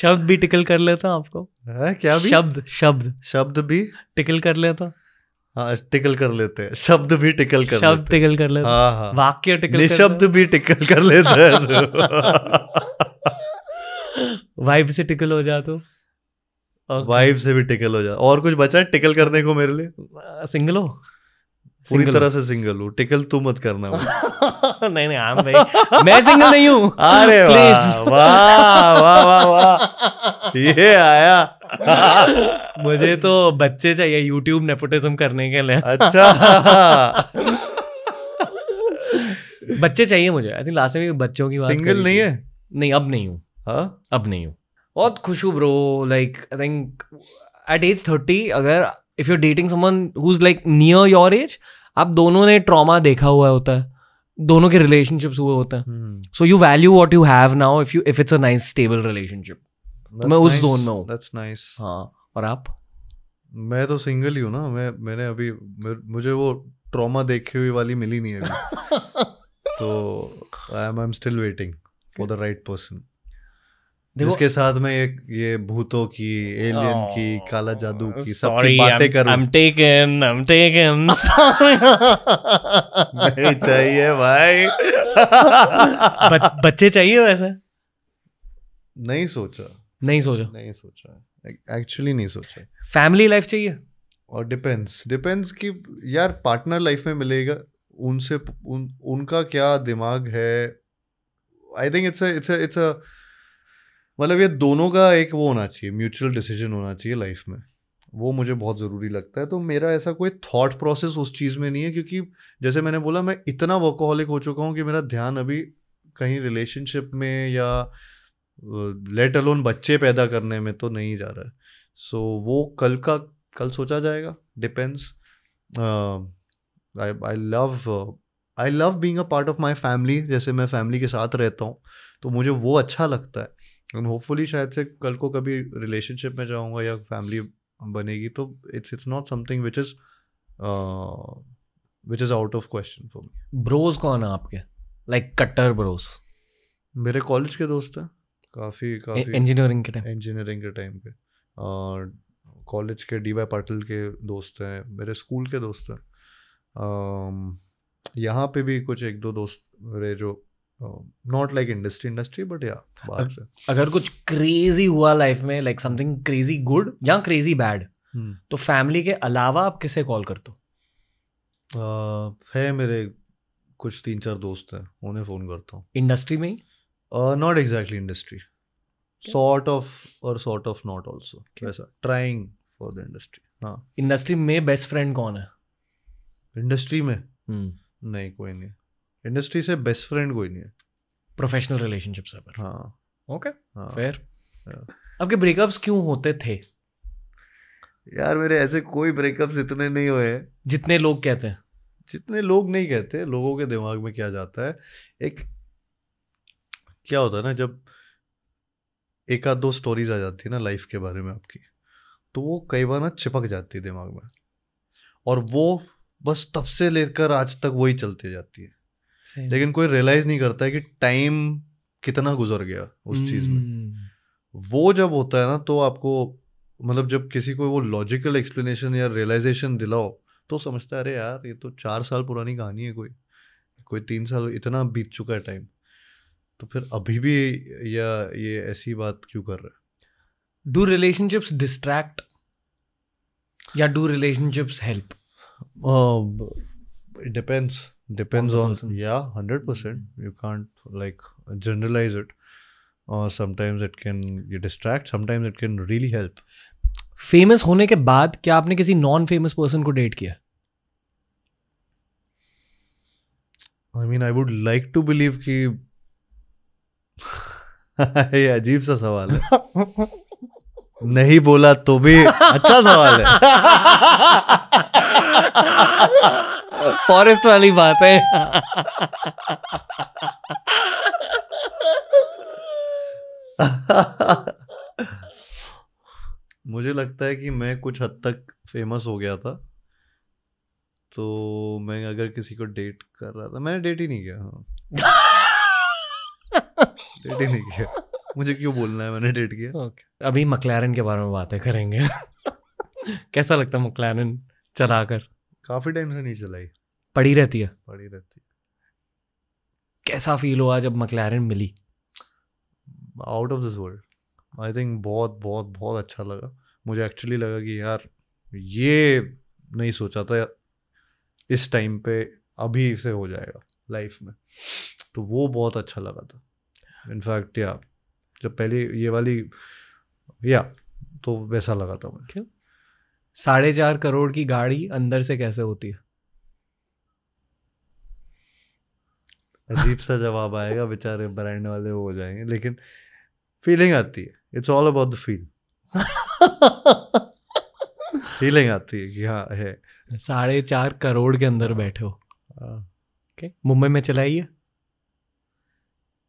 शब्द भी टिकल कर लेता आपको है क्या भी शब्द शब्द शब्द भी टिकल कर लेता हाँ टिकल कर लेते हैं शब्द भी टिकल कर शब्द लेते टिकल कर लेते हाँ, हाँ वाक्य टिकल निशब्द भी टिकल कर लेते हैं वाइब [laughs] से टिकल हो जा वाइब से भी टिकल हो जाता और कुछ बचा है टिकल करने को मेरे लिए सिंगल uh, हो पूरी तरह से सिंगल हूँ टिकल तू मत करना [laughs] नहीं नहीं आम भाई मैं सिंगल नहीं हूँ अरे वाह वाह वाह वाह वाह ये आया मुझे तो बच्चे चाहिए यूट्यूब नेपोटिज्म करने के लिए अच्छा बच्चे चाहिए मुझे आई थिंक लास्ट में बच्चों की बात सिंगल नहीं है नहीं अब नहीं हूँ हाँ? अब नहीं हूँ बहुत खुश हूँ bro like I think at age thirty अगर if you dating someone who is like near your age आप दोनों ने ट्रॉमा देखा हुआ होता है दोनों के रिलेशनशिप्स हुए होते हैं so you value what you have now if you if it's a nice stable relationship मैं उस जोन में हूँ दैट्स नाइस हाँ और आप मैं तो सिंगल ही हूँ ना मैं मैंने अभी मुझे वो ट्रॉमा देखी हुई वाली मिली नहीं है [laughs] तो I am I am still waiting for the right person जिसके साथ में ये ये भूतों की एलियन की काला जादू की सब की बातें कर I'm taken, I'm taken. [laughs] नहीं चाहिए भाई ब, बच्चे चाहिए वैसे नहीं सोचा नहीं सोचा नहीं सोचा एक्चुअली नहीं सोचा फैमिली लाइफ चाहिए और डिपेंड्स डिपेंड्स कि यार पार्टनर लाइफ में मिलेगा उनसे उन उनका क्या दिमाग है I think it's it's it's a मतलब ये दोनों का एक वो होना चाहिए म्यूचुअल डिसीजन होना चाहिए लाइफ में वो मुझे बहुत ज़रूरी लगता है तो मेरा ऐसा कोई थॉट प्रोसेस उस चीज़ में नहीं है क्योंकि जैसे मैंने बोला मैं इतना वर्कोहलिक हो चुका हूँ कि मेरा ध्यान अभी कहीं रिलेशनशिप में या लेट अलोन बच्चे पैदा करने में तो नहीं जा रहा है सो so, वो कल का कल सोचा जाएगा depends I I love I love being a part of my family जैसे मैं फैमिली के साथ रहता हूँ तो मुझे वो अच्छा लगता है एंड होपफुली शायद से कल को कभी रिलेशनशिप में जाऊँगा या फैमिली बनेगी तो it's it's not something which is which is out of question for me bros कौन है आपके लाइक कट्टर ब्रोज मेरे कॉलेज के दोस्त हैं काफ़ी काफ़ी इंजीनियरिंग e-, के टाइम इंजीनियरिंग के टाइम के कॉलेज के डी वाई पाटिल के दोस्त हैं मेरे स्कूल के दोस्त हैं um, यहाँ पे भी कुछ एक दो दोस्त मेरे जो not like industry industry but या बाहर से अगर कुछ क्रेजी हुआ लाइफ में लाइक समथिंग क्रेजी गुड या क्रेजी बैड hmm. तो फैमिली के अलावा आप किसे कॉल करते हो uh, है मेरे कुछ तीन चार दोस्त हैं उन्हें फ़ोन करता हूँ इंडस्ट्री में not exactly industry sort of और सॉर्ट ऑफ नॉट ऑल्सो वैसा ट्राइंग फॉर द इंडस्ट्री हाँ इंडस्ट्री में बेस्ट फ्रेंड कौन है इंडस्ट्री में hmm. नहीं कोई नहीं इंडस्ट्री से बेस्ट फ्रेंड कोई नहीं है प्रोफेशनल रिलेशनशिप से पर हाँ ओके फेयर हाँ। आपके ब्रेकअप्स क्यों होते थे यार मेरे ऐसे कोई ब्रेकअप्स इतने नहीं हुए जितने लोग कहते हैं जितने लोग नहीं कहते लोगों के दिमाग में क्या जाता है एक क्या होता है ना जब एक आध दो स्टोरीज आ जाती है ना लाइफ के बारे में आपकी तो वो कई बार ना चिपक जाती है दिमाग में और वो बस तब से लेकर आज तक वही चलती जाती है लेकिन कोई रियलाइज नहीं करता है कि टाइम कितना गुजर गया उस चीज में हम्म। वो जब होता है ना तो आपको मतलब जब किसी को वो लॉजिकल एक्सप्लेनेशन या रियलाइजेशन दिलाओ तो समझता है अरे यार ये तो चार साल पुरानी कहानी है कोई कोई तीन साल इतना बीत चुका है टाइम तो फिर अभी भी या ये ऐसी बात क्यों कर रहा है डू रिलेशनशिप्स डिस्ट्रैक्ट या do relationships help depends depends on, on yeah 100% percent mm-hmm. you can't like generalize it or uh, sometimes it can you distract sometimes it can really help famous होने के बाद क्या आपने किसी non famous person को date किया I mean I would like to believe कि ये अजीब सा सवाल है नहीं बोला तो भी अच्छा सवाल है फॉरेस्ट वाली बात है मुझे लगता है कि मैं कुछ हद तक फेमस हो गया था तो मैं अगर किसी को डेट कर रहा था मैंने डेट ही नहीं किया हाँ डेट ही नहीं किया मुझे क्यों बोलना है मैंने डेट किया okay. अभी मकलैरन के बारे में बातें करेंगे [laughs] कैसा लगता है मकलैरन चलाकर काफी टाइम से नहीं चलाई पड़ी रहती है पड़ी रहती है कैसा फील हुआ जब मकलैरन मिली out of this world I think बहुत बहुत बहुत अच्छा लगा मुझे एक्चुअली लगा कि यार ये नहीं सोचा था इस टाइम पे अभी से हो जाएगा लाइफ में तो वो बहुत अच्छा लगा था इनफैक्ट या जब पहली ये वाली या तो वैसा लगा था मुझे साढ़े चार करोड़ की गाड़ी अंदर से कैसे होती है अजीब सा जवाब आएगा बेचारे ब्रांड वाले हो जाएंगे लेकिन फीलिंग आती है it's all about the feel feeling आती है कि हाँ है साढ़े चार करोड़ के अंदर बैठे हो हाँ। Okay okay. मुंबई में चलाइए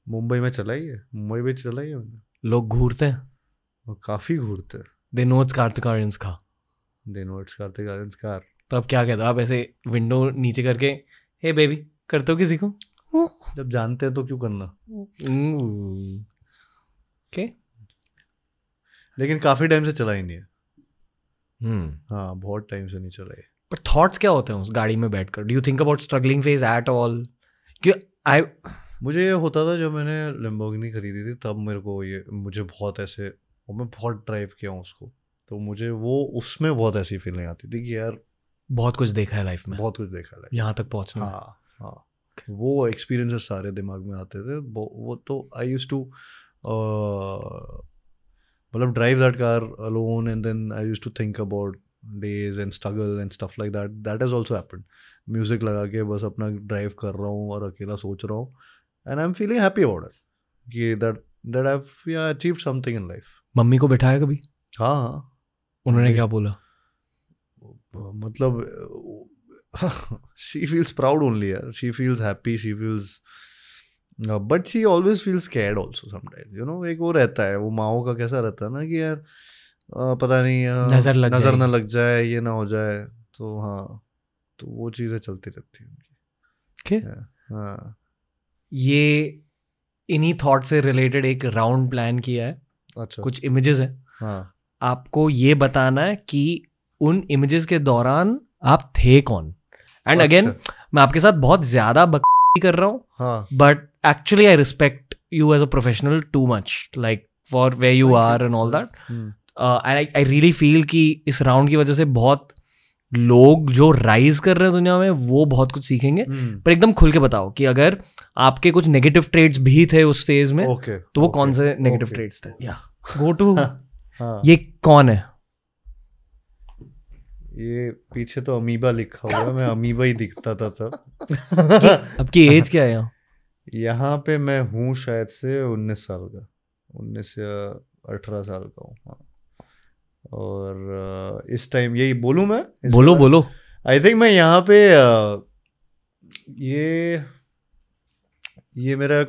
मुंबई में चलाइए मुंबई में चलाइए लोग घूरते हैं काफ़ी घूरते हैं दे नोट्स कार्तिक का दे नो इट्स कार तो अब क्या कहते हो आप ऐसे विंडो नीचे करके हे बेबी करते हो किसी को जब जानते हैं तो क्यों करना ओके hmm. लेकिन काफ़ी टाइम से चला ही नहीं है हम्म हाँ बहुत टाइम से नहीं चला है पर थॉट्स क्या होते हैं उस गाड़ी में बैठ कर do you think about struggling phase at all क्यों आई मुझे ये होता था जब मैंने लेम्बोगिनी खरीदी थी तब मेरे को ये मुझे बहुत ऐसे और मैं बहुत ड्राइव किया हूँ उसको तो मुझे वो उसमें बहुत ऐसी फीलिंग आती थी कि यार बहुत कुछ देखा है लाइफ में बहुत कुछ देखा है यहाँ तक पहुँचना हाँ हाँ वो एक्सपीरियंसेस सारे दिमाग में आते थे वो तो आई यूज़ टू मतलब drive that car alone and then I use to think about days and struggle and stuff like that that is also happen music लगा के बस अपना ड्राइव कर रहा हूँ और अकेला सोच रहा हूँ and I am feeling happy about it कि that that I achieve something in life mummy को बैठाया कभी हाँ हाँ उन्होंने क्या बोला मतलब शी फील्स प्राउड ओनली यार she feels happy she feels but she always always feels also sometime you know एक वो रहता है वो माओ का कैसा रहता है ना कि यार आ, uh, पता नहीं आ, uh, नजर लग नजर ना लग जाए ये ना हो जाए तो हाँ तो वो चीजें चलती रहती हैं उनकी okay. yeah, हाँ ये इन्हीं थॉट से रिलेटेड एक राउंड प्लान किया है अच्छा कुछ इमेजेस हैं हाँ आपको ये बताना है कि उन इमेजेस के दौरान आप थे कौन एंड अगेन अच्छा। मैं आपके साथ बहुत ज्यादा बक [laughs] कर रहा हूँ but actually I respect you as a professional too much like for way you are and all that I really feel कि इस राउंड की वजह से बहुत लोग जो राइज कर रहे हैं दुनिया में वो बहुत कुछ सीखेंगे hmm. पर एकदम खुल के बताओ कि अगर आपके कुछ नेगेटिव ट्रेड्स भी थे उस फेज में okay, तो वो okay, कौन से नेगेटिव okay. ट्रेड्स थे या गो टू हाँ. ये कौन है ये पीछे तो अमीबा लिखा हुआ है मैं अमीबा ही दिखता था तब आपकी एज क्या है यहाँ यहाँ पे मैं हूँ शायद से उन्नीस साल का उन्नीस या अठारह साल का हूँ हाँ और इस टाइम यही बोलूँ मैं बोलो बोलो आई थिंक मैं यहाँ पे ये ये मेरा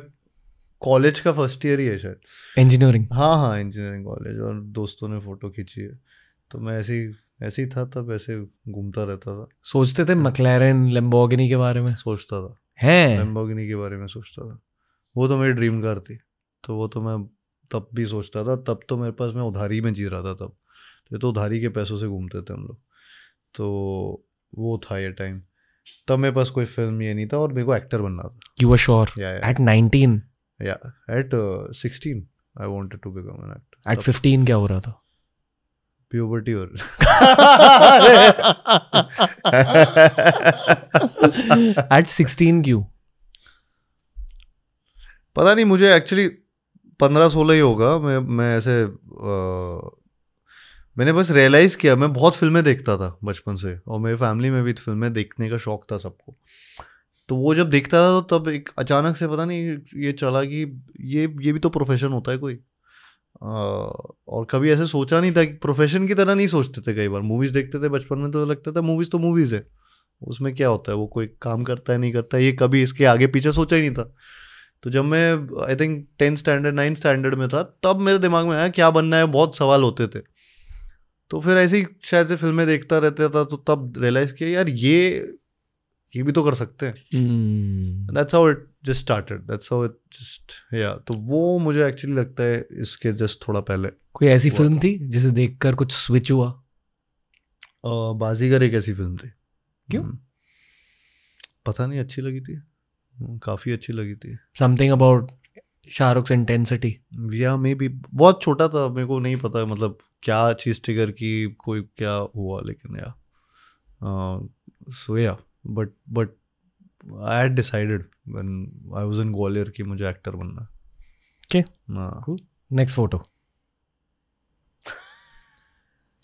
कॉलेज का फर्स्ट ईयर ही है शायद इंजीनियरिंग हाँ हाँ इंजीनियरिंग कॉलेज और दोस्तों ने फोटो खींची है तो मैं ऐसे ही ऐसे ही था तब ऐसे घूमता रहता था सोचते थे मकलैरन लेम्बोगिनी के बारे में सोचता था हैं लेम्बोगिनी के बारे में सोचता था वो तो मेरी ड्रीम कार थी तो वो तो मैं तब भी सोचता था तब तो मेरे पास मैं उधारी में जी रहा था तब तो ये तो उधारी के पैसों से घूमते थे हम लोग तो वो था ये टाइम तब मेरे पास कोई फिल्म ये नहीं था और मेरे को एक्टर बनना था you are sure at nineteen Uh, क्या हो रहा था एट सिक्सटीन [laughs] क्यों पता नहीं मुझे एक्चुअली पंद्रह सोलह ही होगा मैं मैं ऐसे आ, मैंने बस रियलाइज़ किया मैं बहुत फिल्में देखता था बचपन से और मेरे फैमिली में भी फिल्में देखने का शौक था सबको तो वो जब देखता था तो तब एक अचानक से पता नहीं ये चला कि ये ये भी तो प्रोफेशन होता है कोई और कभी ऐसे सोचा नहीं था कि प्रोफेशन की तरह नहीं सोचते थे कई बार मूवीज़ देखते थे बचपन में तो लगता था मूवीज़ तो मूवीज़ है उसमें क्या होता है वो कोई काम करता है नहीं करता है ये कभी इसके आगे पीछे सोचा ही नहीं था तो जब मैं I think tenth standard ninth standard में था तब मेरे दिमाग में आया क्या बनना है बहुत सवाल होते थे तो फिर ऐसे ही शायद से फिल्में देखता रहता था तो तब रियलाइज़ किया यार ये ये भी तो कर सकते हैं that's how it just started that's how it just या तो वो मुझे एक्चुअली लगता है इसके जस्ट थोड़ा पहले कोई ऐसी फिल्म थी जिसे देखकर कुछ स्विच हुआ uh, बाजीगर एक ऐसी फिल्म थी क्यों हम्म। पता नहीं अच्छी लगी थी हम्म, काफ़ी अच्छी लगी थी समथिंग अबाउट शाहरुख इंटेंसिटी या मे बी बहुत छोटा था मेरे को नहीं पता मतलब क्या चीज़ ट्रिगर की कोई क्या हुआ लेकिन या सो या but but I had decided when I was in Gwalior कि मुझे एक्टर बनना ओके नेक्स्ट फोटो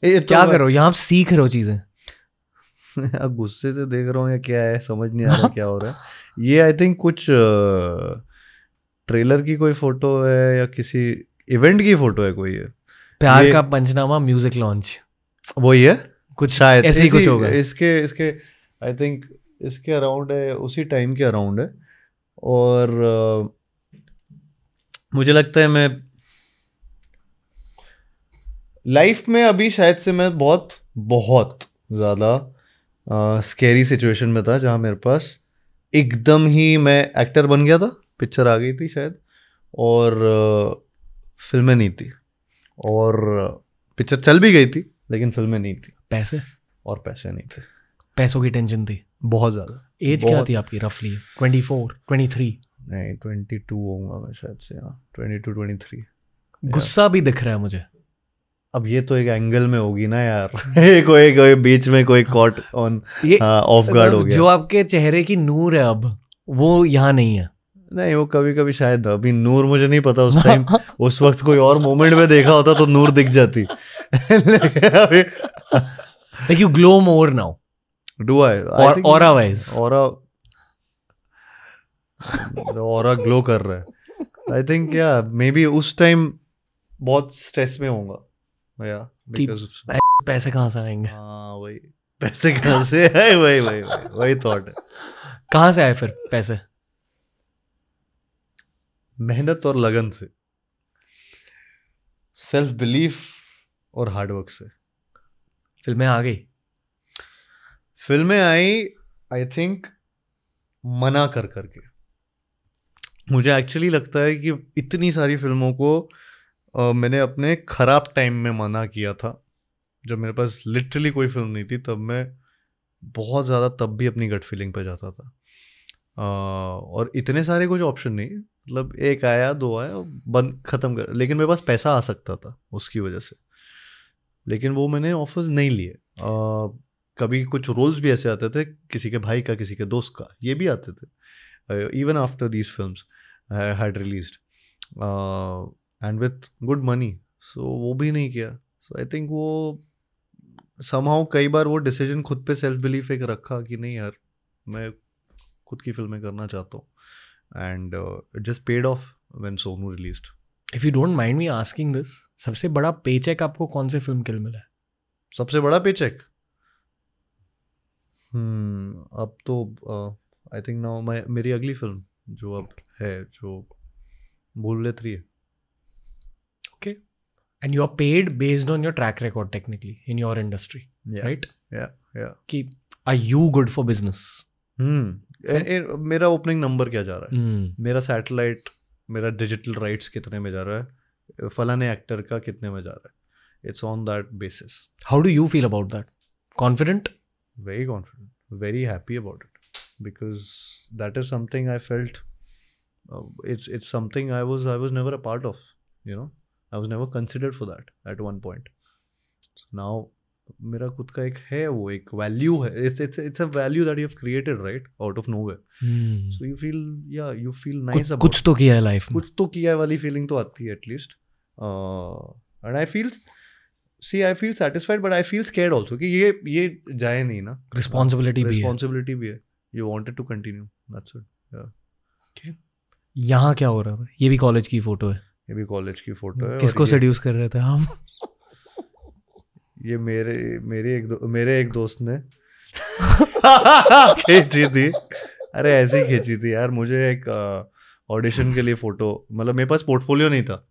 ये तो क्या करो यहाँ सीख रहे हो चीजें [laughs] गुस्से से देख रहा हूँ या क्या है समझ नहीं आ रहा क्या हो रहा है ये आई थिंक कुछ ट्रेलर की कोई फोटो है या किसी इवेंट की फोटो है कोई है प्यार का पंचनामा म्यूजिक लॉन्च वही है कुछ शायद ऐसे ही कुछ होगा इसके इसके आई थिंक इसके अराउंड है उसी टाइम के अराउंड है और uh, मुझे लगता है मैं लाइफ में अभी शायद से मैं बहुत बहुत ज़्यादा स्केरी सिचुएशन में था जहाँ मेरे पास एकदम ही मैं एक्टर बन गया था पिक्चर आ गई थी शायद और uh, फिल्में नहीं थी और uh, पिक्चर चल भी गई थी लेकिन फिल्में नहीं थी पैसे और पैसे नहीं थे पैसों की टेंशन थी बहुत ज़्यादा एज क्या थी आपकी रफली ट्वेंटी फोर ट्वेंटी थ्री नहीं ट्वेंटी टू होगा मैं शायद से हाँ ट्वेंटी टू ट्वेंटी थ्री गुस्सा भी दिख रहा है मुझे अब ये तो एक एंगल में होगी ना यार [laughs] कोई कोई बीच में कोई कॉट ऑन ऑफ गार्ड हो मतलब गया जो आपके चेहरे की नूर है अब वो यहाँ नहीं है नहीं वो कभी कभी शायद अभी नूर मुझे नहीं पता उस टाइम [laughs] उस वक्त कोई और मोमेंट में देखा होता तो नूर दिख जाती like you glow more now Do I? और aura wise. Aura. aura glow कर रहा है. आई थिंक या मे बी उस टाइम बहुत स्ट्रेस में होऊंगा. Yeah. Because पैसे कहाँ से आएंगे? हाँ वही. पैसे कहाँ से आए? वही वही वही थॉट है. कहाँ से आए फिर पैसे? मेहनत और लगन से सेल्फ बिलीफ और हार्डवर्क से फिल्में आ गई फिल्में आई आई थिंक मना कर करके मुझे एक्चुअली लगता है कि इतनी सारी फिल्मों को आ, मैंने अपने ख़राब टाइम में मना किया था जब मेरे पास लिटरली कोई फिल्म नहीं थी तब मैं बहुत ज़्यादा तब भी अपनी गट फीलिंग पे जाता था आ, और इतने सारे कुछ ऑप्शन नहीं मतलब एक आया दो आया बंद ख़त्म कर लेकिन मेरे पास पैसा आ सकता था उसकी वजह से लेकिन वो मैंने ऑफर्स नहीं लिए कभी कुछ रोल्स भी ऐसे आते थे किसी के भाई का किसी के दोस्त का ये भी आते थे even after these film had release and with good money so वो भी नहीं किया सो आई थिंक वो समाओ कई बार वो डिसीजन खुद पे सेल्फ बिलीफ एक रखा कि नहीं यार मैं खुद की फिल्में करना चाहता हूँ and just paid off when Sonu release if you don't mind me asking this सबसे बड़ा पे चेक आपको कौन से फिल्म के लिए मिला है सबसे बड़ा पे चेक हम्म, अब तो आई थिंक नाउ माय मेरी अगली फिल्म जो अब है जो बोलने थ्री है okay and you are paid based on your track record technically in your industry right कि are you good for business मेरा ओपनिंग नंबर क्या जा रहा है hmm. मेरा सैटेलाइट मेरा डिजिटल राइट्स कितने में जा रहा है फलाने एक्टर का कितने में जा रहा है it's on that basis how do you feel about that confident very confident, very happy about it, because that is something I felt. Uh, it's it's something I was I was never a part of. You know, I was never considered for that at one point. now, mera khud ka ek hai value It's it's it's a value that you have created right out of nowhere. Hmm. So you feel yeah you feel nice kuch, about. Kuch to kiya hai life. Kuch to kiya hai feeling to aati at least. Uh, and I feel. See I feel satisfied but I feel scared also कि ये ये जाए नहीं ना responsibility भी responsibility भी है you wanted to continue that's यहाँ क्या हो रहा है ये भी कॉलेज की फोटो है ये भी कॉलेज की फोटो है किसको सड्यूस कर रहे थे हम ये मेरे मेरे एक दो, मेरे एक दोस्त ने [laughs] खींची थी अरे ऐसे ही खींची थी यार मुझे एक ऑडिशन के लिए फोटो मतलब मेरे पास पोर्टफोलियो नहीं था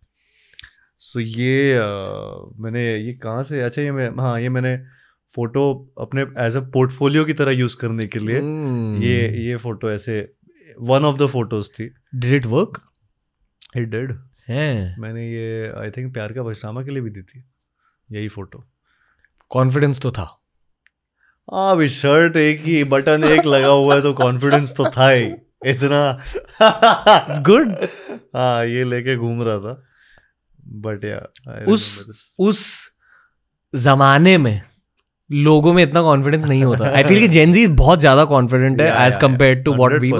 सो ये आ, मैंने ये कहाँ से अच्छा ये मैं हाँ ये मैंने फोटो अपने एज अ पोर्टफोलियो की तरह यूज करने के लिए hmm. ये हम्म। ये फोटो ऐसे वन ऑफ द फोटोज थी did it work it did मैंने ये आई थिंक प्यार का बचनामा के लिए भी दी थी यही फोटो कॉन्फिडेंस तो था हाँ अभी शर्ट एक ही बटन एक लगा हुआ है तो कॉन्फिडेंस तो था ही इतना गुड हाँ ये लेके घूम रहा था बट या उस उस जमाने में लोगों में इतना कॉन्फिडेंस नहीं होता आई फील कि जेनजी [laughs] बहुत ज्यादा कॉन्फिडेंट है as compare to what we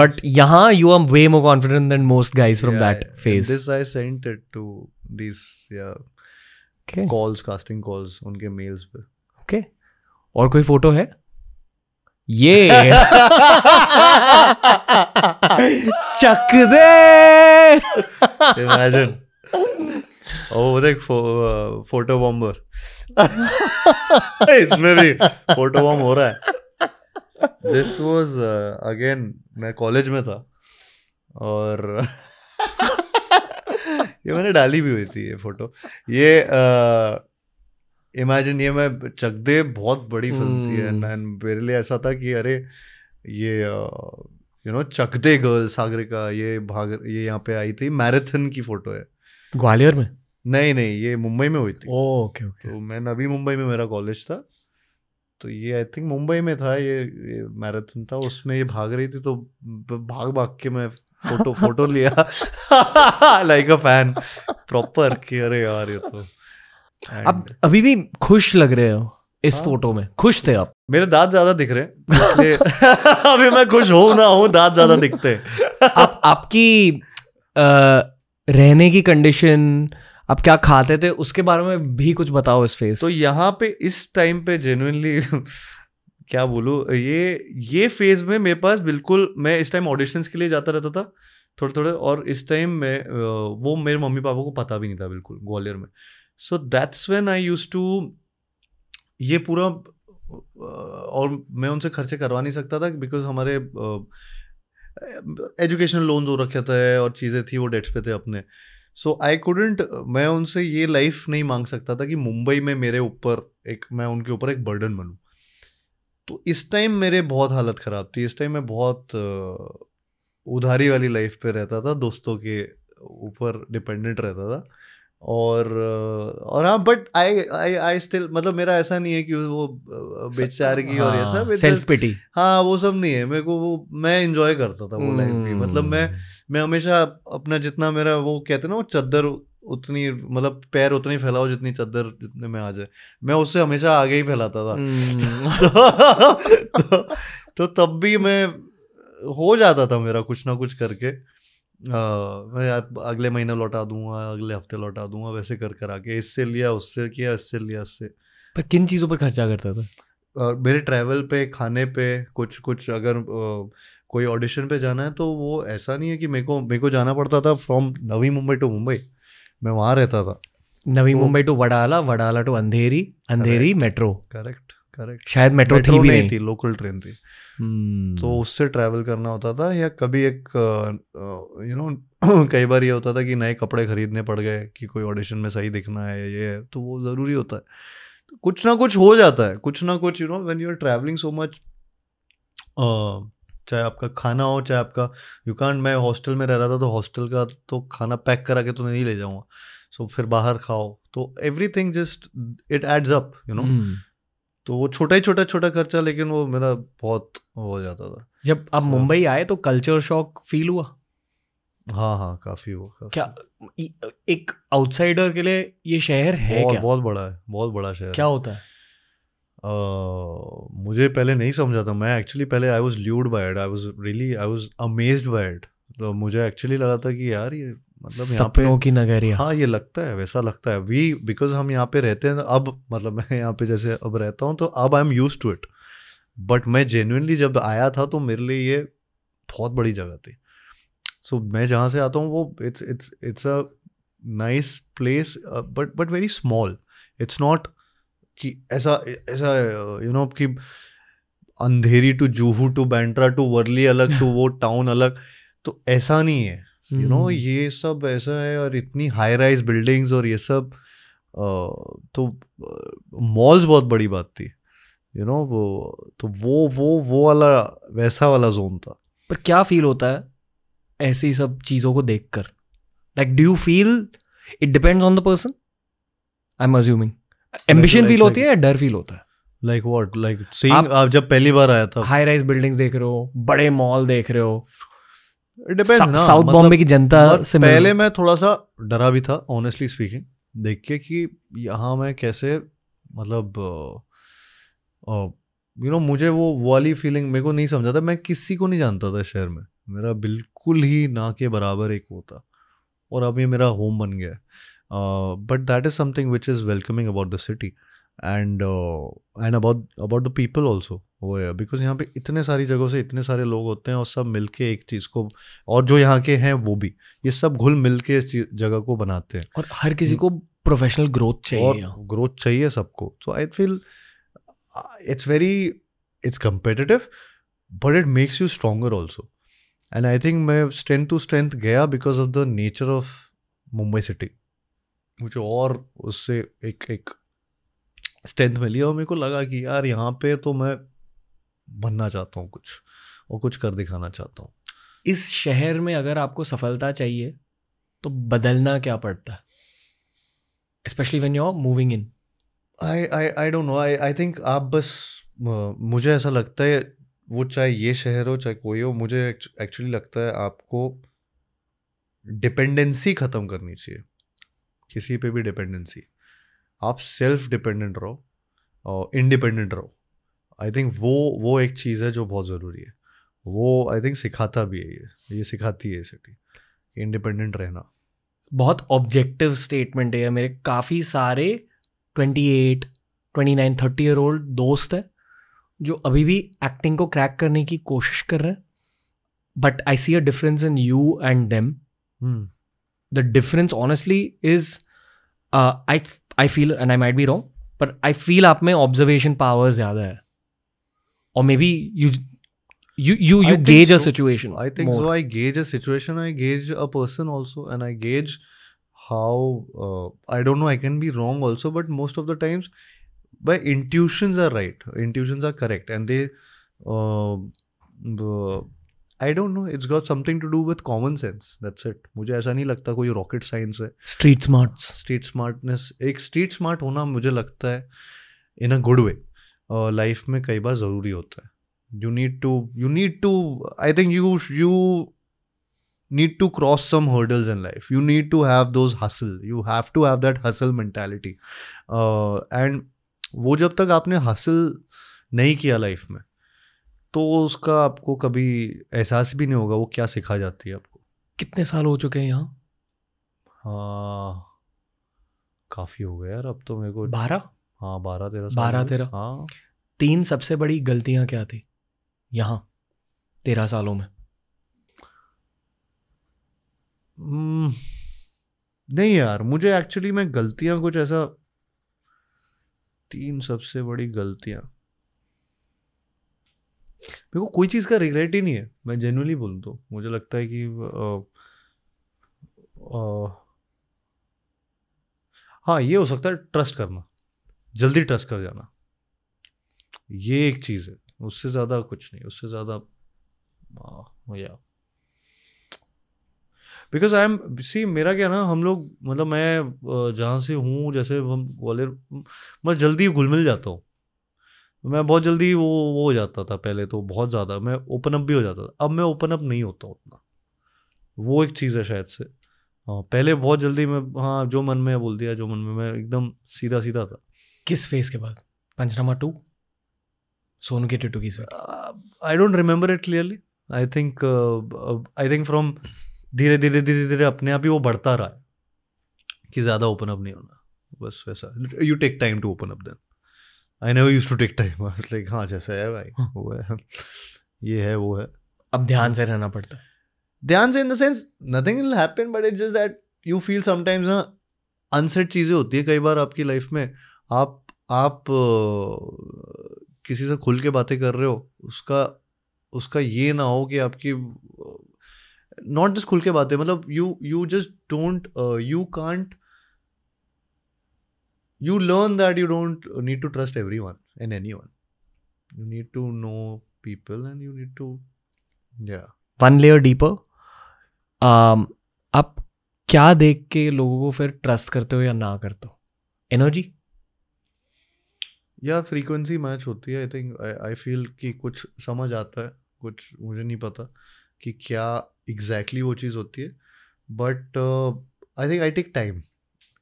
but यहाँ you are way more confident than most guys from that phase this I sent it to this calls casting calls उनके मेल्स पे okay और कोई photo है ये [laughs] [laughs] चक दे इमेजिन ओ [laughs] देख फो, photo bomber [laughs] इसमें भी फोटो बॉम्ब हो रहा है दिस वाज अगेन मैं कॉलेज में था और [laughs] ये मैंने डाली भी हुई थी ये फोटो ये इमेजिन uh, ये मैं चकदे बहुत बड़ी फिल्म थी एंड hmm. मेरे लिए ऐसा था कि अरे ये यू नो चकदे गर्ल सागरिका ये भाग ये यहाँ पे आई थी मैराथन की फोटो है ग्वालियर में नहीं नहीं ये मुंबई में हुई थी ओके ओके तो मैं नवी मुंबई में मेरा कॉलेज था तो ये आई थिंक मुंबई में था ये, ये मैराथन था उसमें ये भाग रही थी तो भाग भाग के मैं फोटो फोटो लिया लाइक अ फैन प्रॉपर कि अरे यार ये तो आप अभी भी खुश लग रहे हो इस हाँ? फोटो में खुश थे आप मेरे दांत ज्यादा दिख रहे हैं [laughs] अभी मैं खुश हो ना हो दांत ज्यादा दिखते आप आपकी आ, रहने की कंडीशन आप क्या खाते थे उसके बारे में भी कुछ बताओ इस फेज तो यहाँ पे इस टाइम पे जेनुनली [laughs] क्या बोलूँ ये ये फेज में मेरे पास बिल्कुल मैं इस टाइम ऑडिशंस के लिए जाता रहता था थोड़े थोड़े और इस टाइम में वो मेरे मम्मी पापा को पता भी नहीं था बिल्कुल ग्वालियर में so that's when I use to ये पूरा और मैं उनसे खर्चे करवा नहीं सकता था बिकॉज हमारे एजुकेशनल लोन जो रखे थे और चीज़ें थी वो डेट्स पे थे अपने सो आई कुडेंट मैं उनसे ये लाइफ नहीं मांग सकता था कि मुंबई में मेरे ऊपर एक मैं उनके ऊपर एक बर्डन बनूँ तो इस टाइम मेरे बहुत हालत ख़राब थी इस टाइम मैं बहुत उधारी वाली लाइफ पे रहता था दोस्तों के ऊपर डिपेंडेंट रहता था और और हाँ but I I I still मतलब मेरा ऐसा नहीं है कि वो बेचारगी हाँ, और ये सब सेल्फ पिटी हाँ वो सब नहीं है मेरे को वो मैं इंजॉय करता था वो लाइफ की मतलब मैं हम्म। मैं हमेशा अपना जितना मेरा वो कहते ना वो चद्दर उतनी मतलब पैर ही फैलाओ जितनी चद्दर जितने में आ जाए मैं उससे हमेशा आगे ही फैलाता था तो, [laughs] तो, तो तब भी मैं हो जाता था मेरा कुछ ना कुछ करके मैं अगले महीने लौटा दूंगा अगले हफ्ते लौटा दूंगा वैसे कर कर आके इससे लिया उससे किया इससे लिया उससे पर किन चीज़ों पर खर्चा करता था और मेरे ट्रैवल पे खाने पे कुछ कुछ अगर कोई ऑडिशन पे जाना है तो वो ऐसा नहीं है कि मेरे को मेरे को जाना पड़ता था फ्रॉम नवी मुंबई टू मुंबई मैं वहाँ रहता था नवी तो, Mumbai to Vadala Vadala to Andheri Andheri metro correct correct शायद मेट्रो, थी भी नहीं थी लोकल ट्रेन थी hmm. तो उससे ट्रैवल करना होता था या कभी एक यू नो [clears throat] कई बार ये होता था कि नए कपड़े खरीदने पड़ गए कि कोई ऑडिशन में सही दिखना है ये है तो वो ज़रूरी होता है तो कुछ ना कुछ हो जाता है कुछ ना कुछ you know when you are travelling so much चाहे आपका खाना हो चाहे आपका यू कान मैं हॉस्टल में रह रहा था तो हॉस्टल का तो खाना पैक करा के तो नहीं ले जाऊँगा सो so, फिर बाहर खाओ तो everything just it adds up you know तो वो छोटा ही छोटा छोटा खर्चा लेकिन वो मेरा बहुत हो जाता था जब आप so, मुंबई आए तो कल्चर शॉक फील हुआ हाँ हाँ काफी हुआ काफी। क्या एक आउटसाइडर के लिए ये शहर है बहुत, क्या बहुत बड़ा है बहुत बड़ा शहर क्या होता है Uh, मुझे पहले नहीं समझा था मैं एक्चुअली पहले I was lured by it I was really I was amazed by it तो मुझे एक्चुअली लगा था कि यार ये मतलब सपनों पे, की नगरी हाँ ये लगता है वैसा लगता है वी बिकॉज हम यहाँ पे रहते हैं तो अब मतलब मैं यहाँ पे जैसे अब रहता हूँ तो अब I am use to it but मैं जेन्यनली जब आया था तो मेरे लिए ये बहुत बड़ी जगह थी सो so, मैं जहाँ से आता हूँ वो it's it's it's a nice place but but very small it's not कि ऐसा ऐसा यू नो कि Andheri to Juhu to Bandra to Worli अलग टू [laughs] वो टाउन अलग तो ऐसा नहीं है यू नो हम्म। ये सब ऐसा है और इतनी हाई राइज बिल्डिंग्स और ये सब तो मॉल्स बहुत बड़ी बात थी यू नो वो तो वो वो वो वाला वैसा वाला जोन था पर क्या फील होता है ऐसी सब चीज़ों को देख कर like do you feel it depends on the person I am assuming ambition feel होती है या डर फील होता है लाइक व्हाट लाइक सीइंग आप जब पहली बार आया था हाई राइज बिल्डिंग्स देख रहे हो बड़े मॉल देख रहे हो साउथ बॉम्बे मतलब की जनता मतलब से पहले मैं थोड़ा सा डरा भी था ऑनेस्टली स्पीकिंग देख के कि यहाँ मैं कैसे मतलब यू नो मुझे वो वाली फीलिंग मेरे को नहीं समझा था मैं किसी को नहीं जानता था शहर में मेरा बिल्कुल ही ना के बराबर एक वो था और अब ये मेरा होम बन गया है but that is something which is welcoming about the city and and about about the people also वो है बिकॉज यहाँ पे इतने सारी जगहों से इतने सारे लोग होते हैं और सब मिल के एक चीज़ को और जो यहाँ के हैं वो भी ये सब घुल मिल के इस जगह को बनाते हैं और हर किसी को प्रोफेशनल ग्रोथ चाहिए और ग्रोथ चाहिए सबको so I feel it's very it's competitive but it makes you stronger also and I think मैं स्ट्रेंथ टू स्ट्रेंथ गया because of the nature of Mumbai city मुझे और उससे एक एक स्ट्रेंथ मिली और मेरे को लगा कि यार यहाँ पे तो मैं बनना चाहता हूँ कुछ और कुछ कर दिखाना चाहता हूँ इस शहर में अगर आपको सफलता चाहिए तो बदलना क्या पड़ता है specially when you are moving in I I I don't know I I think आप बस मुझे ऐसा लगता है वो चाहे ये शहर हो चाहे कोई हो मुझे एक्चुअली लगता है आपको डिपेंडेंसी ख़त्म करनी चाहिए किसी पे भी डिपेंडेंसी आप सेल्फ डिपेंडेंट रहो और इंडिपेंडेंट रहो आई थिंक वो वो एक चीज़ है जो बहुत ज़रूरी है वो आई थिंक सिखाता भी है ये ये सिखाती है सिटी इंडिपेंडेंट रहना बहुत ऑब्जेक्टिव स्टेटमेंट है मेरे काफ़ी सारे twenty eight twenty nine thirty year old दोस्त हैं जो अभी भी एक्टिंग को क्रैक करने की कोशिश कर रहे हैं but I see a difference in you and them the difference honestly is I I feel and I might be wrong पर आई फील आप में ऑब्जर्वेशन पावर ज़्यादा है और maybe you you you you I gauge so. a situation i think more. so i gauge a situation i gauge a person also and i gauge how uh, i don't know i can be wrong also but most of the times my intuitions are right intuitions are correct and they uh, the, I don't know it's got something to do with common sense that's it मुझे ऐसा नहीं लगता कोई rocket science है street smart street smartness एक street smart होना मुझे लगता है in a good way life में कई बार ज़रूरी होता है you need to you need to I think you you need to cross some hurdles in life you need to have those hustle you have to have that hustle mentality and वो जब तक आपने हासिल नहीं किया life में तो उसका आपको कभी एहसास भी नहीं होगा वो क्या सिखा जाती है आपको कितने साल हो चुके हैं यहाँ हाँ काफ़ी हो गया यार अब तो मेरे को बारह हाँ बारह तेरह बारह तेरह हाँ तीन सबसे बड़ी गलतियां क्या थी यहाँ तेरह सालों में हम्म, नहीं यार मुझे एक्चुअली में गलतियां कुछ ऐसा तीन सबसे बड़ी गलतियां मेरे को कोई चीज़ का रिग्रेट ही नहीं है मैं जेनुअली बोलूँ तो मुझे लगता है कि आ, आ, हाँ ये हो सकता है ट्रस्ट करना जल्दी ट्रस्ट कर जाना ये एक चीज़ है उससे ज़्यादा कुछ नहीं उससे ज़्यादा या बिकॉज आई एम सी मेरा क्या ना हम लोग मतलब मैं जहाँ से हूँ जैसे हम ग्वालियर मैं मतलब जल्दी घुल मिल जाता हूँ मैं बहुत जल्दी वो वो हो जाता था पहले तो बहुत ज़्यादा मैं ओपन अप भी हो जाता था अब मैं ओपन अप नहीं होता उतना वो एक चीज़ है शायद से हाँ पहले बहुत जल्दी मैं हाँ जो मन में बोल दिया जो मन में मैं एकदम सीधा सीधा था किस फेज के बाद पंचनामा टू सोनू के टिटू की I don't remember it clearly I think I think from धीरे धीरे धीरे धीरे अपने आप ही वो बढ़ता रहा है कि ज़्यादा ओपन अप नहीं होना बस वैसा you take time to open up then I never use to take time like हाँ जैसा है भाई हाँ। वो है ये है वो है अब ध्यान से रहना पड़ता है ध्यान से in the sense nothing will happen but it just that you feel sometimes ना अनसेट चीज़ें होती है कई बार आपकी लाइफ में आप आप किसी से खुल के बातें कर रहे हो उसका उसका ये ना हो कि आपकी नॉट जस्ट खुल के बातें मतलब you you just don't you can't you learn that you don't need to trust everyone and anyone. You need to know people and you need to, yeah. One layer deeper. Um, आप क्या देख के लोगों को फिर trust करते हो या ना करते हो एनर्जी या फ्रीक्वेंसी मैच होती है आई थिंक आई फील कि कुछ समझ आता है कुछ मुझे नहीं पता कि क्या एग्जैक्टली exactly वो चीज़ होती है but I think I take time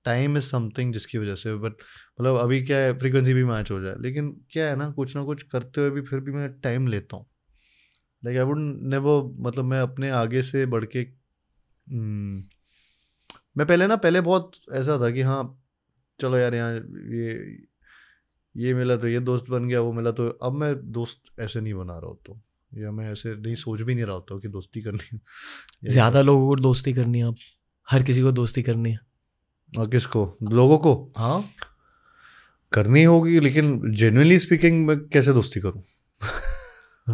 time is something जिसकी वजह से बट मतलब अभी क्या है फ्रीक्वेंसी भी मैच हो जाए लेकिन क्या है ना कुछ ना कुछ करते हुए भी फिर भी मैं टाइम लेता हूँ लाइक आई वुड नेवर मतलब मैं अपने आगे से बढ़ के हम्म, मैं पहले ना पहले बहुत ऐसा था कि हाँ चलो यार यहाँ ये ये मिला तो ये दोस्त बन गया वो मिला तो अब मैं दोस्त ऐसे नहीं बना रहा होता या मैं ऐसे नहीं सोच भी नहीं रहा होता कि दोस्ती करनी है [laughs] ज़्यादा लोगों को दोस्ती करनी है आप हर किसी को दोस्ती करनी है किसको लोगों को हाँ करनी होगी लेकिन जेनुअनली स्पीकिंग मैं कैसे दोस्ती करूँ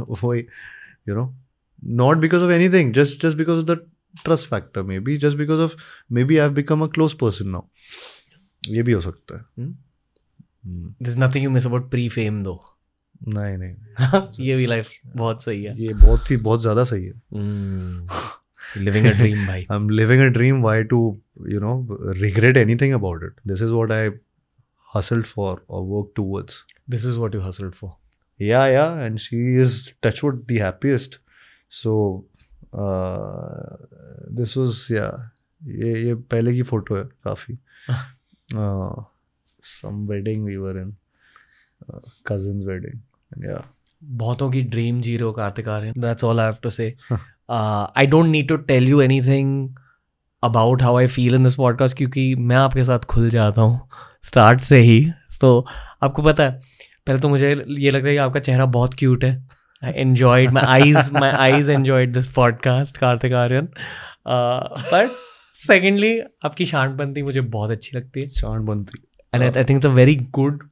[laughs] वही you know not because of anything just just because of the trust factor maybe just because of maybe I become a close person now ये भी हो सकता है this nothing you miss about pre fame though नहीं नहीं [laughs] ये भी life बहुत सही है ये बहुत ही बहुत ज़्यादा सही है hmm. [laughs] living a dream bhai [laughs] i'm living a dream why to you know regret anything about it this is what i hustled for or worked towards this is what you hustled for yeah yeah and she is with the happiest so uh, this was yeah ये ये पहले की photo है काफ़ी some wedding we were in cousin wedding या बहुतों की dream zero Kartik Aaryan that's all I have to say uh, I don't need to tell you anything about how I feel in this podcast क्योंकि मैं आपके साथ खुल जाता हूँ स्टार्ट से ही तो आपको पता है पहले तो मुझे ये लगता है कि आपका चेहरा बहुत क्यूट है I enjoyed my eyes my eyes enjoyed this podcast Kartik Aaryan but secondly आपकी शांतपंथी मुझे बहुत अच्छी लगती है शांतपंथी and I think it's a very good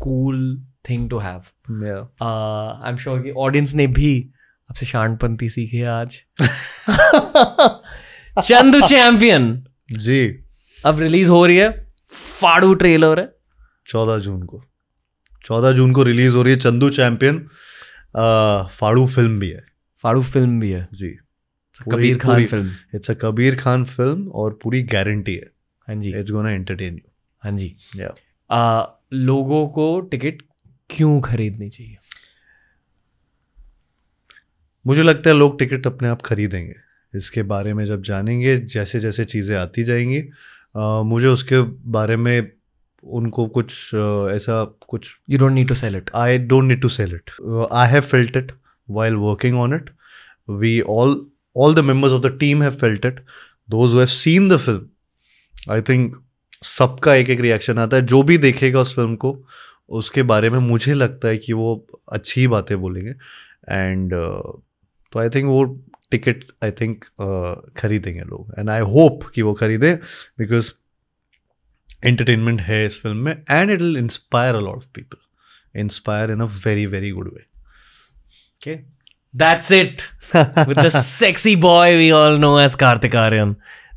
cool thing to have I am sure कि ऑडियंस ने भी आपसे शांतपंथी सीखे आज [laughs] चंदू चैंपियन जी अब रिलीज हो रही है फाड़ू ट्रेलर है चौदह जून को चौदह जून को रिलीज हो रही है चंदू चैंपियन फाड़ू फिल्म भी है फाड़ू फिल्म भी है जी अच्छा, Kabir Khan film it's a Kabir Khan film और पूरी गारंटी है हाँ जी इट्स गोना एंटरटेन यू हाँ जी या लोगों को टिकट क्यों खरीदनी चाहिए मुझे लगता है लोग टिकट अपने आप खरीदेंगे इसके बारे में जब जानेंगे जैसे जैसे चीज़ें आती जाएंगी आ, मुझे उसके बारे में उनको कुछ आ, ऐसा कुछ you don't need to sell it I don't need to sell it I have felt it while working on it we all all the members of the team have felt it those have seen the film I think सबका एक एक reaction आता है जो भी देखेगा उस film को उसके बारे में मुझे लगता है कि वो अच्छी बातें बोलेंगे एंड uh, तो आई थिंक वो टिकट आई थिंक खरीदेंगे लोग एंड आई होप कि वो खरीदें बिकॉज एंटरटेनमेंट है इस फिल्म में and it will inspire a lot of people inspire in a very very good way okay that's it with the sexy boy we all know as Kartik Aaryan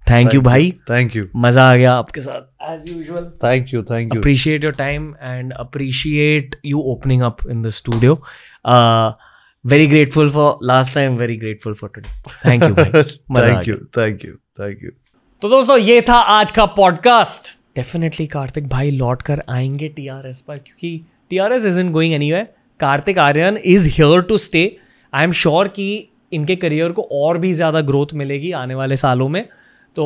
thank you भाई thank you मजा आ गया आपके साथ as usual thank you thank you appreciate your time and appreciate you opening up in the studio very grateful for last time very grateful for today thank you thank you thank you thank you तो दोस्तों ये था आज का podcast definitely Kartik भाई लौट कर आएंगे टी आर एस पर क्योंकि T R S is in going any Kartik Aaryan is here to stay I am sure कि इनके करियर को और भी ज़्यादा ग्रोथ मिलेगी आने वाले सालों में तो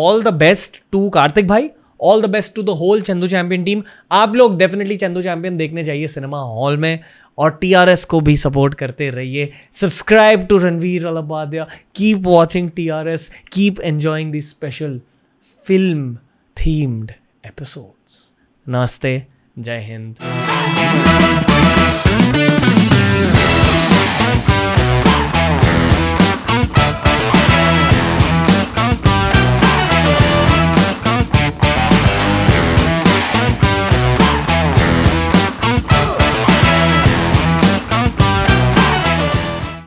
all the best to Kartik भाई all the best to the whole Chandu champion team आप लोग डेफिनेटली चंदू चैंपियन देखने जाइए सिनेमा हॉल में और टीआरएस को भी सपोर्ट करते रहिए subscribe to Ranveer Allahbadia keep watching TRS keep enjoying this special film themed episodes नमस्ते जय हिंद